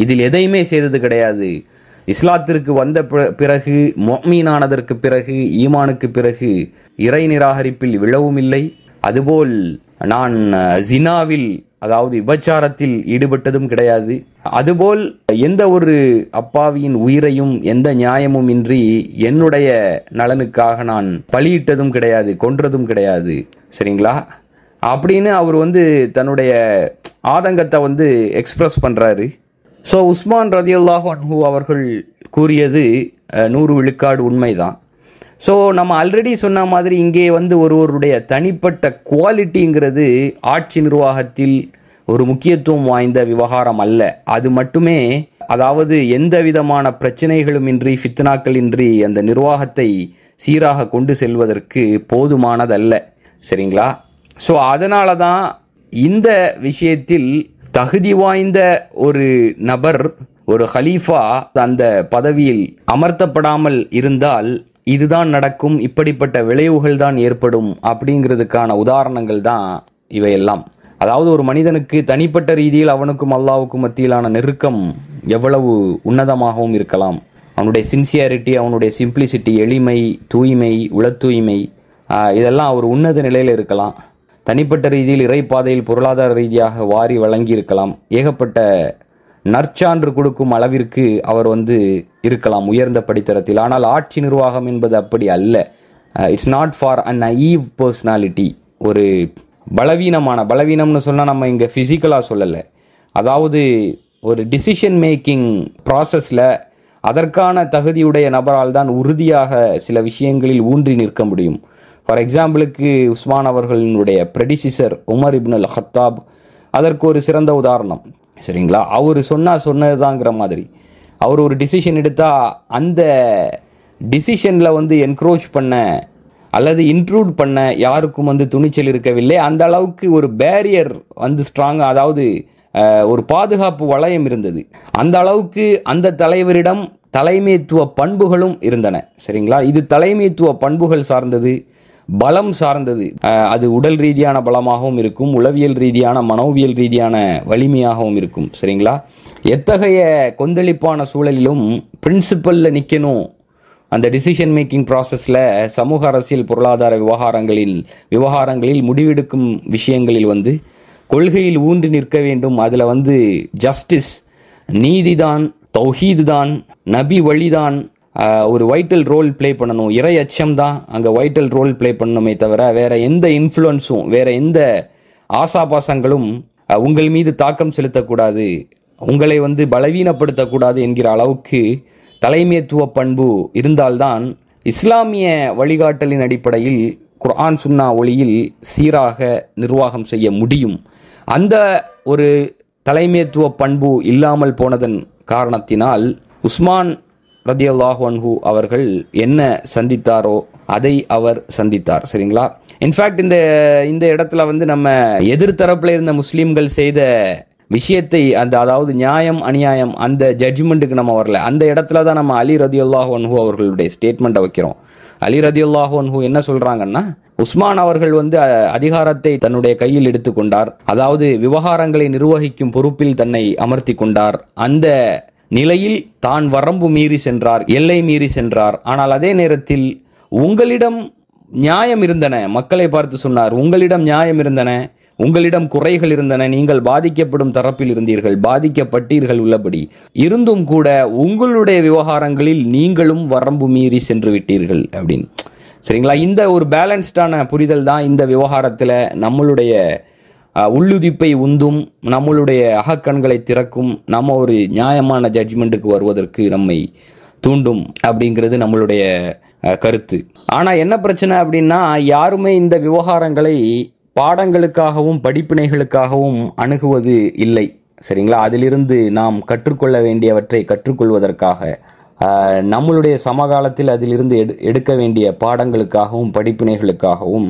இதில் எதையுமே செய்தது கிடையாது இஸ்லாத்திற்கு வந்த பிறகு மொஹ்மீனானதற்கு பிறகு ஈமானுக்கு பிறகு இறை நிராகரிப்பில் விழவும் இல்லை அதுபோல் நான் ஜினாவில் அதாவது விபச்சாரத்தில் ஈடுபட்டதும் கிடையாது அதுபோல் எந்த ஒரு அப்பாவியின் உயிரையும் எந்த நியாயமும் இன்றி என்னுடைய நலனுக்காக நான் பலியிட்டதும் கிடையாது கொன்றதும் கிடையாது சரிங்களா அப்படின்னு அவர் வந்து தன்னுடைய ஆதங்கத்தை வந்து எக்ஸ்பிரஸ் பண்ணுறாரு ஸோ உஸ்மான் ரதியுல்லாஹ் அன்ஹூ அவர்கள் கூறியது நூறு விழுக்காடு உண்மைதான் ஸோ நம்ம ஆல்ரெடி சொன்ன மாதிரி இங்கே வந்து ஒருவருடைய தனிப்பட்ட குவாலிட்டிங்கிறது ஆட்சி நிர்வாகத்தில் ஒரு முக்கியத்துவம் வாய்ந்த விவகாரம் அல்ல அது மட்டுமே அதாவது எந்த விதமான பிரச்சனைகளும் இன்றி ஃபித்னாக்கள் இன்றி அந்த நிர்வாகத்தை சீராக கொண்டு செல்வதற்கு போதுமானதல்ல சரிங்களா ஸோ அதனால தான் இந்த விஷயத்தில் தகுதி வாய்ந்த ஒரு நபர் ஒரு ஹலீஃபா அந்த பதவியில் அமர்த்தப்படாமல் இருந்தால் இதுதான் நடக்கும் இப்படிப்பட்ட விளைவுகள் தான் ஏற்படும் அப்படிங்கிறதுக்கான உதாரணங்கள் தான் இவையெல்லாம் அதாவது ஒரு மனிதனுக்கு தனிப்பட்ட ரீதியில் அவனுக்கும் அல்லாவுக்கும் மத்தியிலான நெருக்கம் எவ்வளவு உன்னதமாகவும் இருக்கலாம் அவனுடைய சின்சியாரிட்டி அவனுடைய சிம்பிளிசிட்டி எளிமை தூய்மை உள தூய்மை இதெல்லாம் அவர் உன்னத நிலையில் இருக்கலாம் தனிப்பட்ட ரீதியில் இறைப்பாதையில் பொருளாதார ரீதியாக வாரி வழங்கி இருக்கலாம் ஏகப்பட்ட நற்சான்று கொடுக்கும் அளவிற்கு அவர் வந்து இருக்கலாம் உயர்ந்த படித்தரத்தில் ஆனால் ஆட்சி நிர்வாகம் என்பது அப்படி அல்ல it's not for an even personality ஒரு பலவீனமான பலவீனம்னு சொன்னால் நம்ம இங்கே ஃபிசிக்கலாக சொல்லலை அதாவது ஒரு டிசிஷன் மேக்கிங் ப்ராசஸில் அதற்கான தகுதியுடைய நபரால் தான் உறுதியாக சில விஷயங்களில் ஊன்றி நிற்க முடியும் ஃபார் எக்ஸாம்பிளுக்கு உஸ்மான் அவர்களினுடைய ப்ரெடிசிசர் உமர் இப்னல் ஹத்தாப் அதற்கு ஒரு சிறந்த உதாரணம் சரிங்களா அவர் சொன்னால் சொன்னதுதாங்கிற மாதிரி அவர் ஒரு டிசிஷன் எடுத்தால் அந்த டிசிஷனில் வந்து என்க்ரோச் பண்ண அல்லது இன்க்ளூட் பண்ண யாருக்கும் வந்து துணிச்சல் இருக்கவில்லை அந்த அளவுக்கு ஒரு பேரியர் வந்து ஸ்ட்ராங்காக அதாவது ஒரு பாதுகாப்பு வளையம் இருந்தது அந்த அளவுக்கு அந்த தலைவரிடம் தலைமைத்துவ பண்புகளும் இருந்தன சரிங்களா இது தலைமைத்துவ பண்புகள் சார்ந்தது பலம் சார்ந்தது அது உடல் ரீதியான பலமாகவும் இருக்கும் உளவியல் ரீதியான மனோவியல் ரீதியான வலிமையாகவும் இருக்கும் சரிங்களா எத்தகைய கொந்தளிப்பான சூழலிலும் பிரின்சிபலில் நிற்கணும் அந்த டிசிஷன் மேக்கிங் ப்ராசஸில் சமூக அரசியல் பொருளாதார விவகாரங்களில் விவகாரங்களில் முடிவெடுக்கும் விஷயங்களில் வந்து கொள்கையில் ஊன்றி நிற்க வேண்டும் அதில் வந்து ஜஸ்டிஸ் நீதிதான் தௌஹீது தான் நபி வழிதான் ஒரு வைட்டல் ரோல் ப்ளே பண்ணணும் இறை அச்சம் தான் அங்கே வைட்டல் ரோல் ப்ளே பண்ணணுமே தவிர வேற எந்த இன்ஃப்ளூயன்ஸும் வேற எந்த ஆசாபாசங்களும் உங்கள் மீது தாக்கம் செலுத்தக்கூடாது உங்களை வந்து பலவீனப்படுத்தக்கூடாது என்கிற அளவுக்கு தலைமைத்துவ பண்பு இருந்தால்தான் இஸ்லாமிய வழிகாட்டலின் அடிப்படையில் குர்ஆன் சுன்னா ஒளியில் சீராக நிர்வாகம் செய்ய முடியும் அந்த ஒரு தலைமைத்துவ பண்பு இல்லாமல் போனதன் காரணத்தினால் உஸ்மான் ரதியல்லாஹ் அவர்கள் என்ன சந்தித்தாரோ அதை அவர் சந்தித்தார் சரிங்களா இன்ஃபேக்ட் இந்த இந்த இடத்துல வந்து நம்ம எதிர்த்தரப்பில் இருந்த முஸ்லீம்கள் செய்த விஷயத்தை அந்த அதாவது நியாயம் அநியாயம் அந்த ஜட்ஜ்மெண்ட்டுக்கு நம்ம வரல அந்த இடத்துல தான் நம்ம அலி ரதியுல்லாஹ் ஒன்ஹூ அவர்களுடைய ஸ்டேட்மெண்ட்டை வைக்கிறோம் அலி ரதியுல்லாஹ் ஒன்ஹூ என்ன சொல்கிறாங்கன்னா உஸ்மான் அவர்கள் வந்து அதிகாரத்தை தன்னுடைய கையில் எடுத்துக்கொண்டார் அதாவது விவகாரங்களை நிர்வகிக்கும் பொறுப்பில் தன்னை அமர்த்தி கொண்டார் அந்த நிலையில் தான் வரம்பு மீறி சென்றார் எல்லை மீறி சென்றார் ஆனால் அதே நேரத்தில் உங்களிடம் நியாயம் இருந்தன மக்களை பார்த்து சொன்னார் உங்களிடம் நியாயம் இருந்தன உங்களிடம் குறைகள் இருந்தன நீங்கள் பாதிக்கப்படும் தரப்பில் இருந்தீர்கள் பாதிக்கப்பட்டீர்கள் உள்ளபடி இருந்தும் கூட உங்களுடைய விவகாரங்களில் நீங்களும் வரம்பு மீறி சென்று விட்டீர்கள் அப்படின்னு சரிங்களா இந்த ஒரு பேலன்ஸ்டான புரிதல் தான் இந்த விவகாரத்தில் நம்மளுடைய உள்ளுதிப்பை உந்தும் நம்மளுடைய அகக்கண்களை திறக்கும் நம்ம ஒரு நியாயமான ஜட்ஜ்மெண்ட்டுக்கு வருவதற்கு நம்மை தூண்டும் அப்படிங்கிறது நம்மளுடைய கருத்து ஆனால் என்ன பிரச்சனை அப்படின்னா யாருமே இந்த விவகாரங்களை பாடங்களுக்காகவும் படிப்பினைகளுக்காகவும் அணுகுவது இல்லை சரிங்களா அதிலிருந்து நாம் கற்றுக்கொள்ள வேண்டியவற்றை கற்றுக்கொள்வதற்காக நம்மளுடைய சமகாலத்தில் அதிலிருந்து எடு எடுக்க வேண்டிய பாடங்களுக்காகவும் படிப்பினைகளுக்காகவும்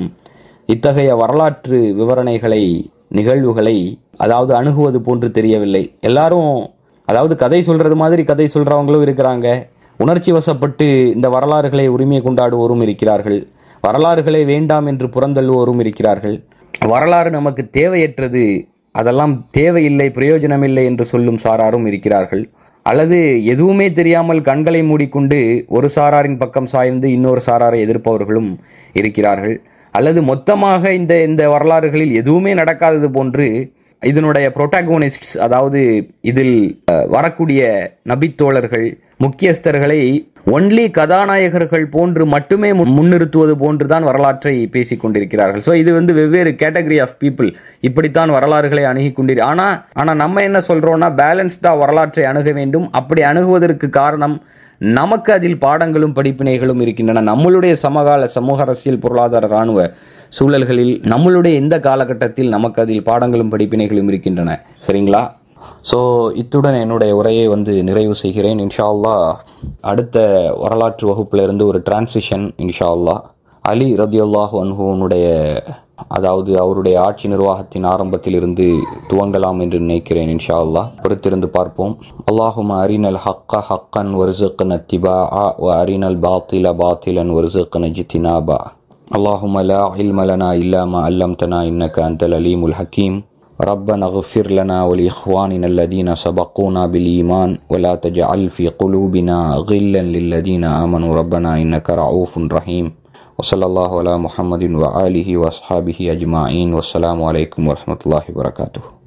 இத்தகைய வரலாற்று விவரணைகளை நிகழ்வுகளை அதாவது அணுகுவது போன்று தெரியவில்லை எல்லாரும் அதாவது கதை சொல்கிறது மாதிரி கதை சொல்கிறவங்களும் இருக்கிறாங்க உணர்ச்சி வசப்பட்டு இந்த வரலாறுகளை உரிமை கொண்டாடுவோரும் இருக்கிறார்கள் வரலாறுகளை வேண்டாம் என்று புறந்தள்ளுவோரும் இருக்கிறார்கள் வரலாறு நமக்கு தேவையற்றது அதெல்லாம் தேவையில்லை பிரயோஜனமில்லை என்று சொல்லும் சாராரும் இருக்கிறார்கள் அல்லது எதுவுமே தெரியாமல் கண்களை மூடிக்கொண்டு ஒரு சாராரின் பக்கம் சாய்ந்து இன்னொரு சாராரை எதிர்ப்பவர்களும் இருக்கிறார்கள் அல்லது மொத்தமாக இந்த இந்த வரலாறுகளில் எதுவுமே நடக்காதது போன்று இதனுடைய புரோட்டாகோனிஸ்ட்ஸ் அதாவது இதில் வரக்கூடிய நபித்தோழர்கள் முக்கியஸ்தர்களை ஒன்லி கதாநாயகர்கள் போன்று மட்டுமே முன்னிறுத்துவது போன்று தான் வரலாற்றை பேசிக் கொண்டிருக்கிறார்கள் ஸோ இது வந்து வெவ்வேறு கேட்டகரி ஆஃப் பீப்புள் இப்படித்தான் வரலாறுகளை அணுகி கொண்டிரு ஆனால் ஆனால் நம்ம என்ன சொல்கிறோன்னா பேலன்ஸ்டாக வரலாற்றை அணுக வேண்டும் அப்படி அணுகுவதற்கு காரணம் நமக்கு அதில் பாடங்களும் படிப்பினைகளும் இருக்கின்றன நம்மளுடைய சமகால சமூக அரசியல் பொருளாதார இராணுவ சூழல்களில் நம்மளுடைய இந்த காலகட்டத்தில் நமக்கு அதில் பாடங்களும் படிப்பினைகளும் இருக்கின்றன சரிங்களா ஸோ இத்துடன் என்னுடைய உரையை வந்து நிறைவு செய்கிறேன் இன்ஷா அல்லா அடுத்த வரலாற்று வகுப்பிலிருந்து ஒரு டிரான்சிஷன் இன்ஷா அல்லா அலி ரதியுல்லாஹ் அன்ஹூனுடைய அதாவது அவருடைய ஆட்சி நிர்வாகத்தின் ஆரம்பத்தில் இருந்து துவங்கலாம் என்று நினைக்கிறேன் இன்ஷா அல்லாஹ் பொறுத்திருந்து பார்ப்போம் அல்லாஹும் அரினல் ஹக்க ஹக்கன் வருசுக்கன் திபா அரினல் பாத்தில பாத்திலன் வருசுக்கன் ஜித்தினாபா அல்லாஹும் அலா علم لنا إلا ما علمتنا إنك أنت العليم الحكيم ربنا اغفر لنا ولإخواننا الذين سبقونا بالإيمان ولا تجعل في قلوبنا غلا للذين آمنوا ربنا إنك رعوف رحيم وصلى الله على محمد وآله وأصحابه أجمعين والسلام عليكم ورحمة الله وبركاته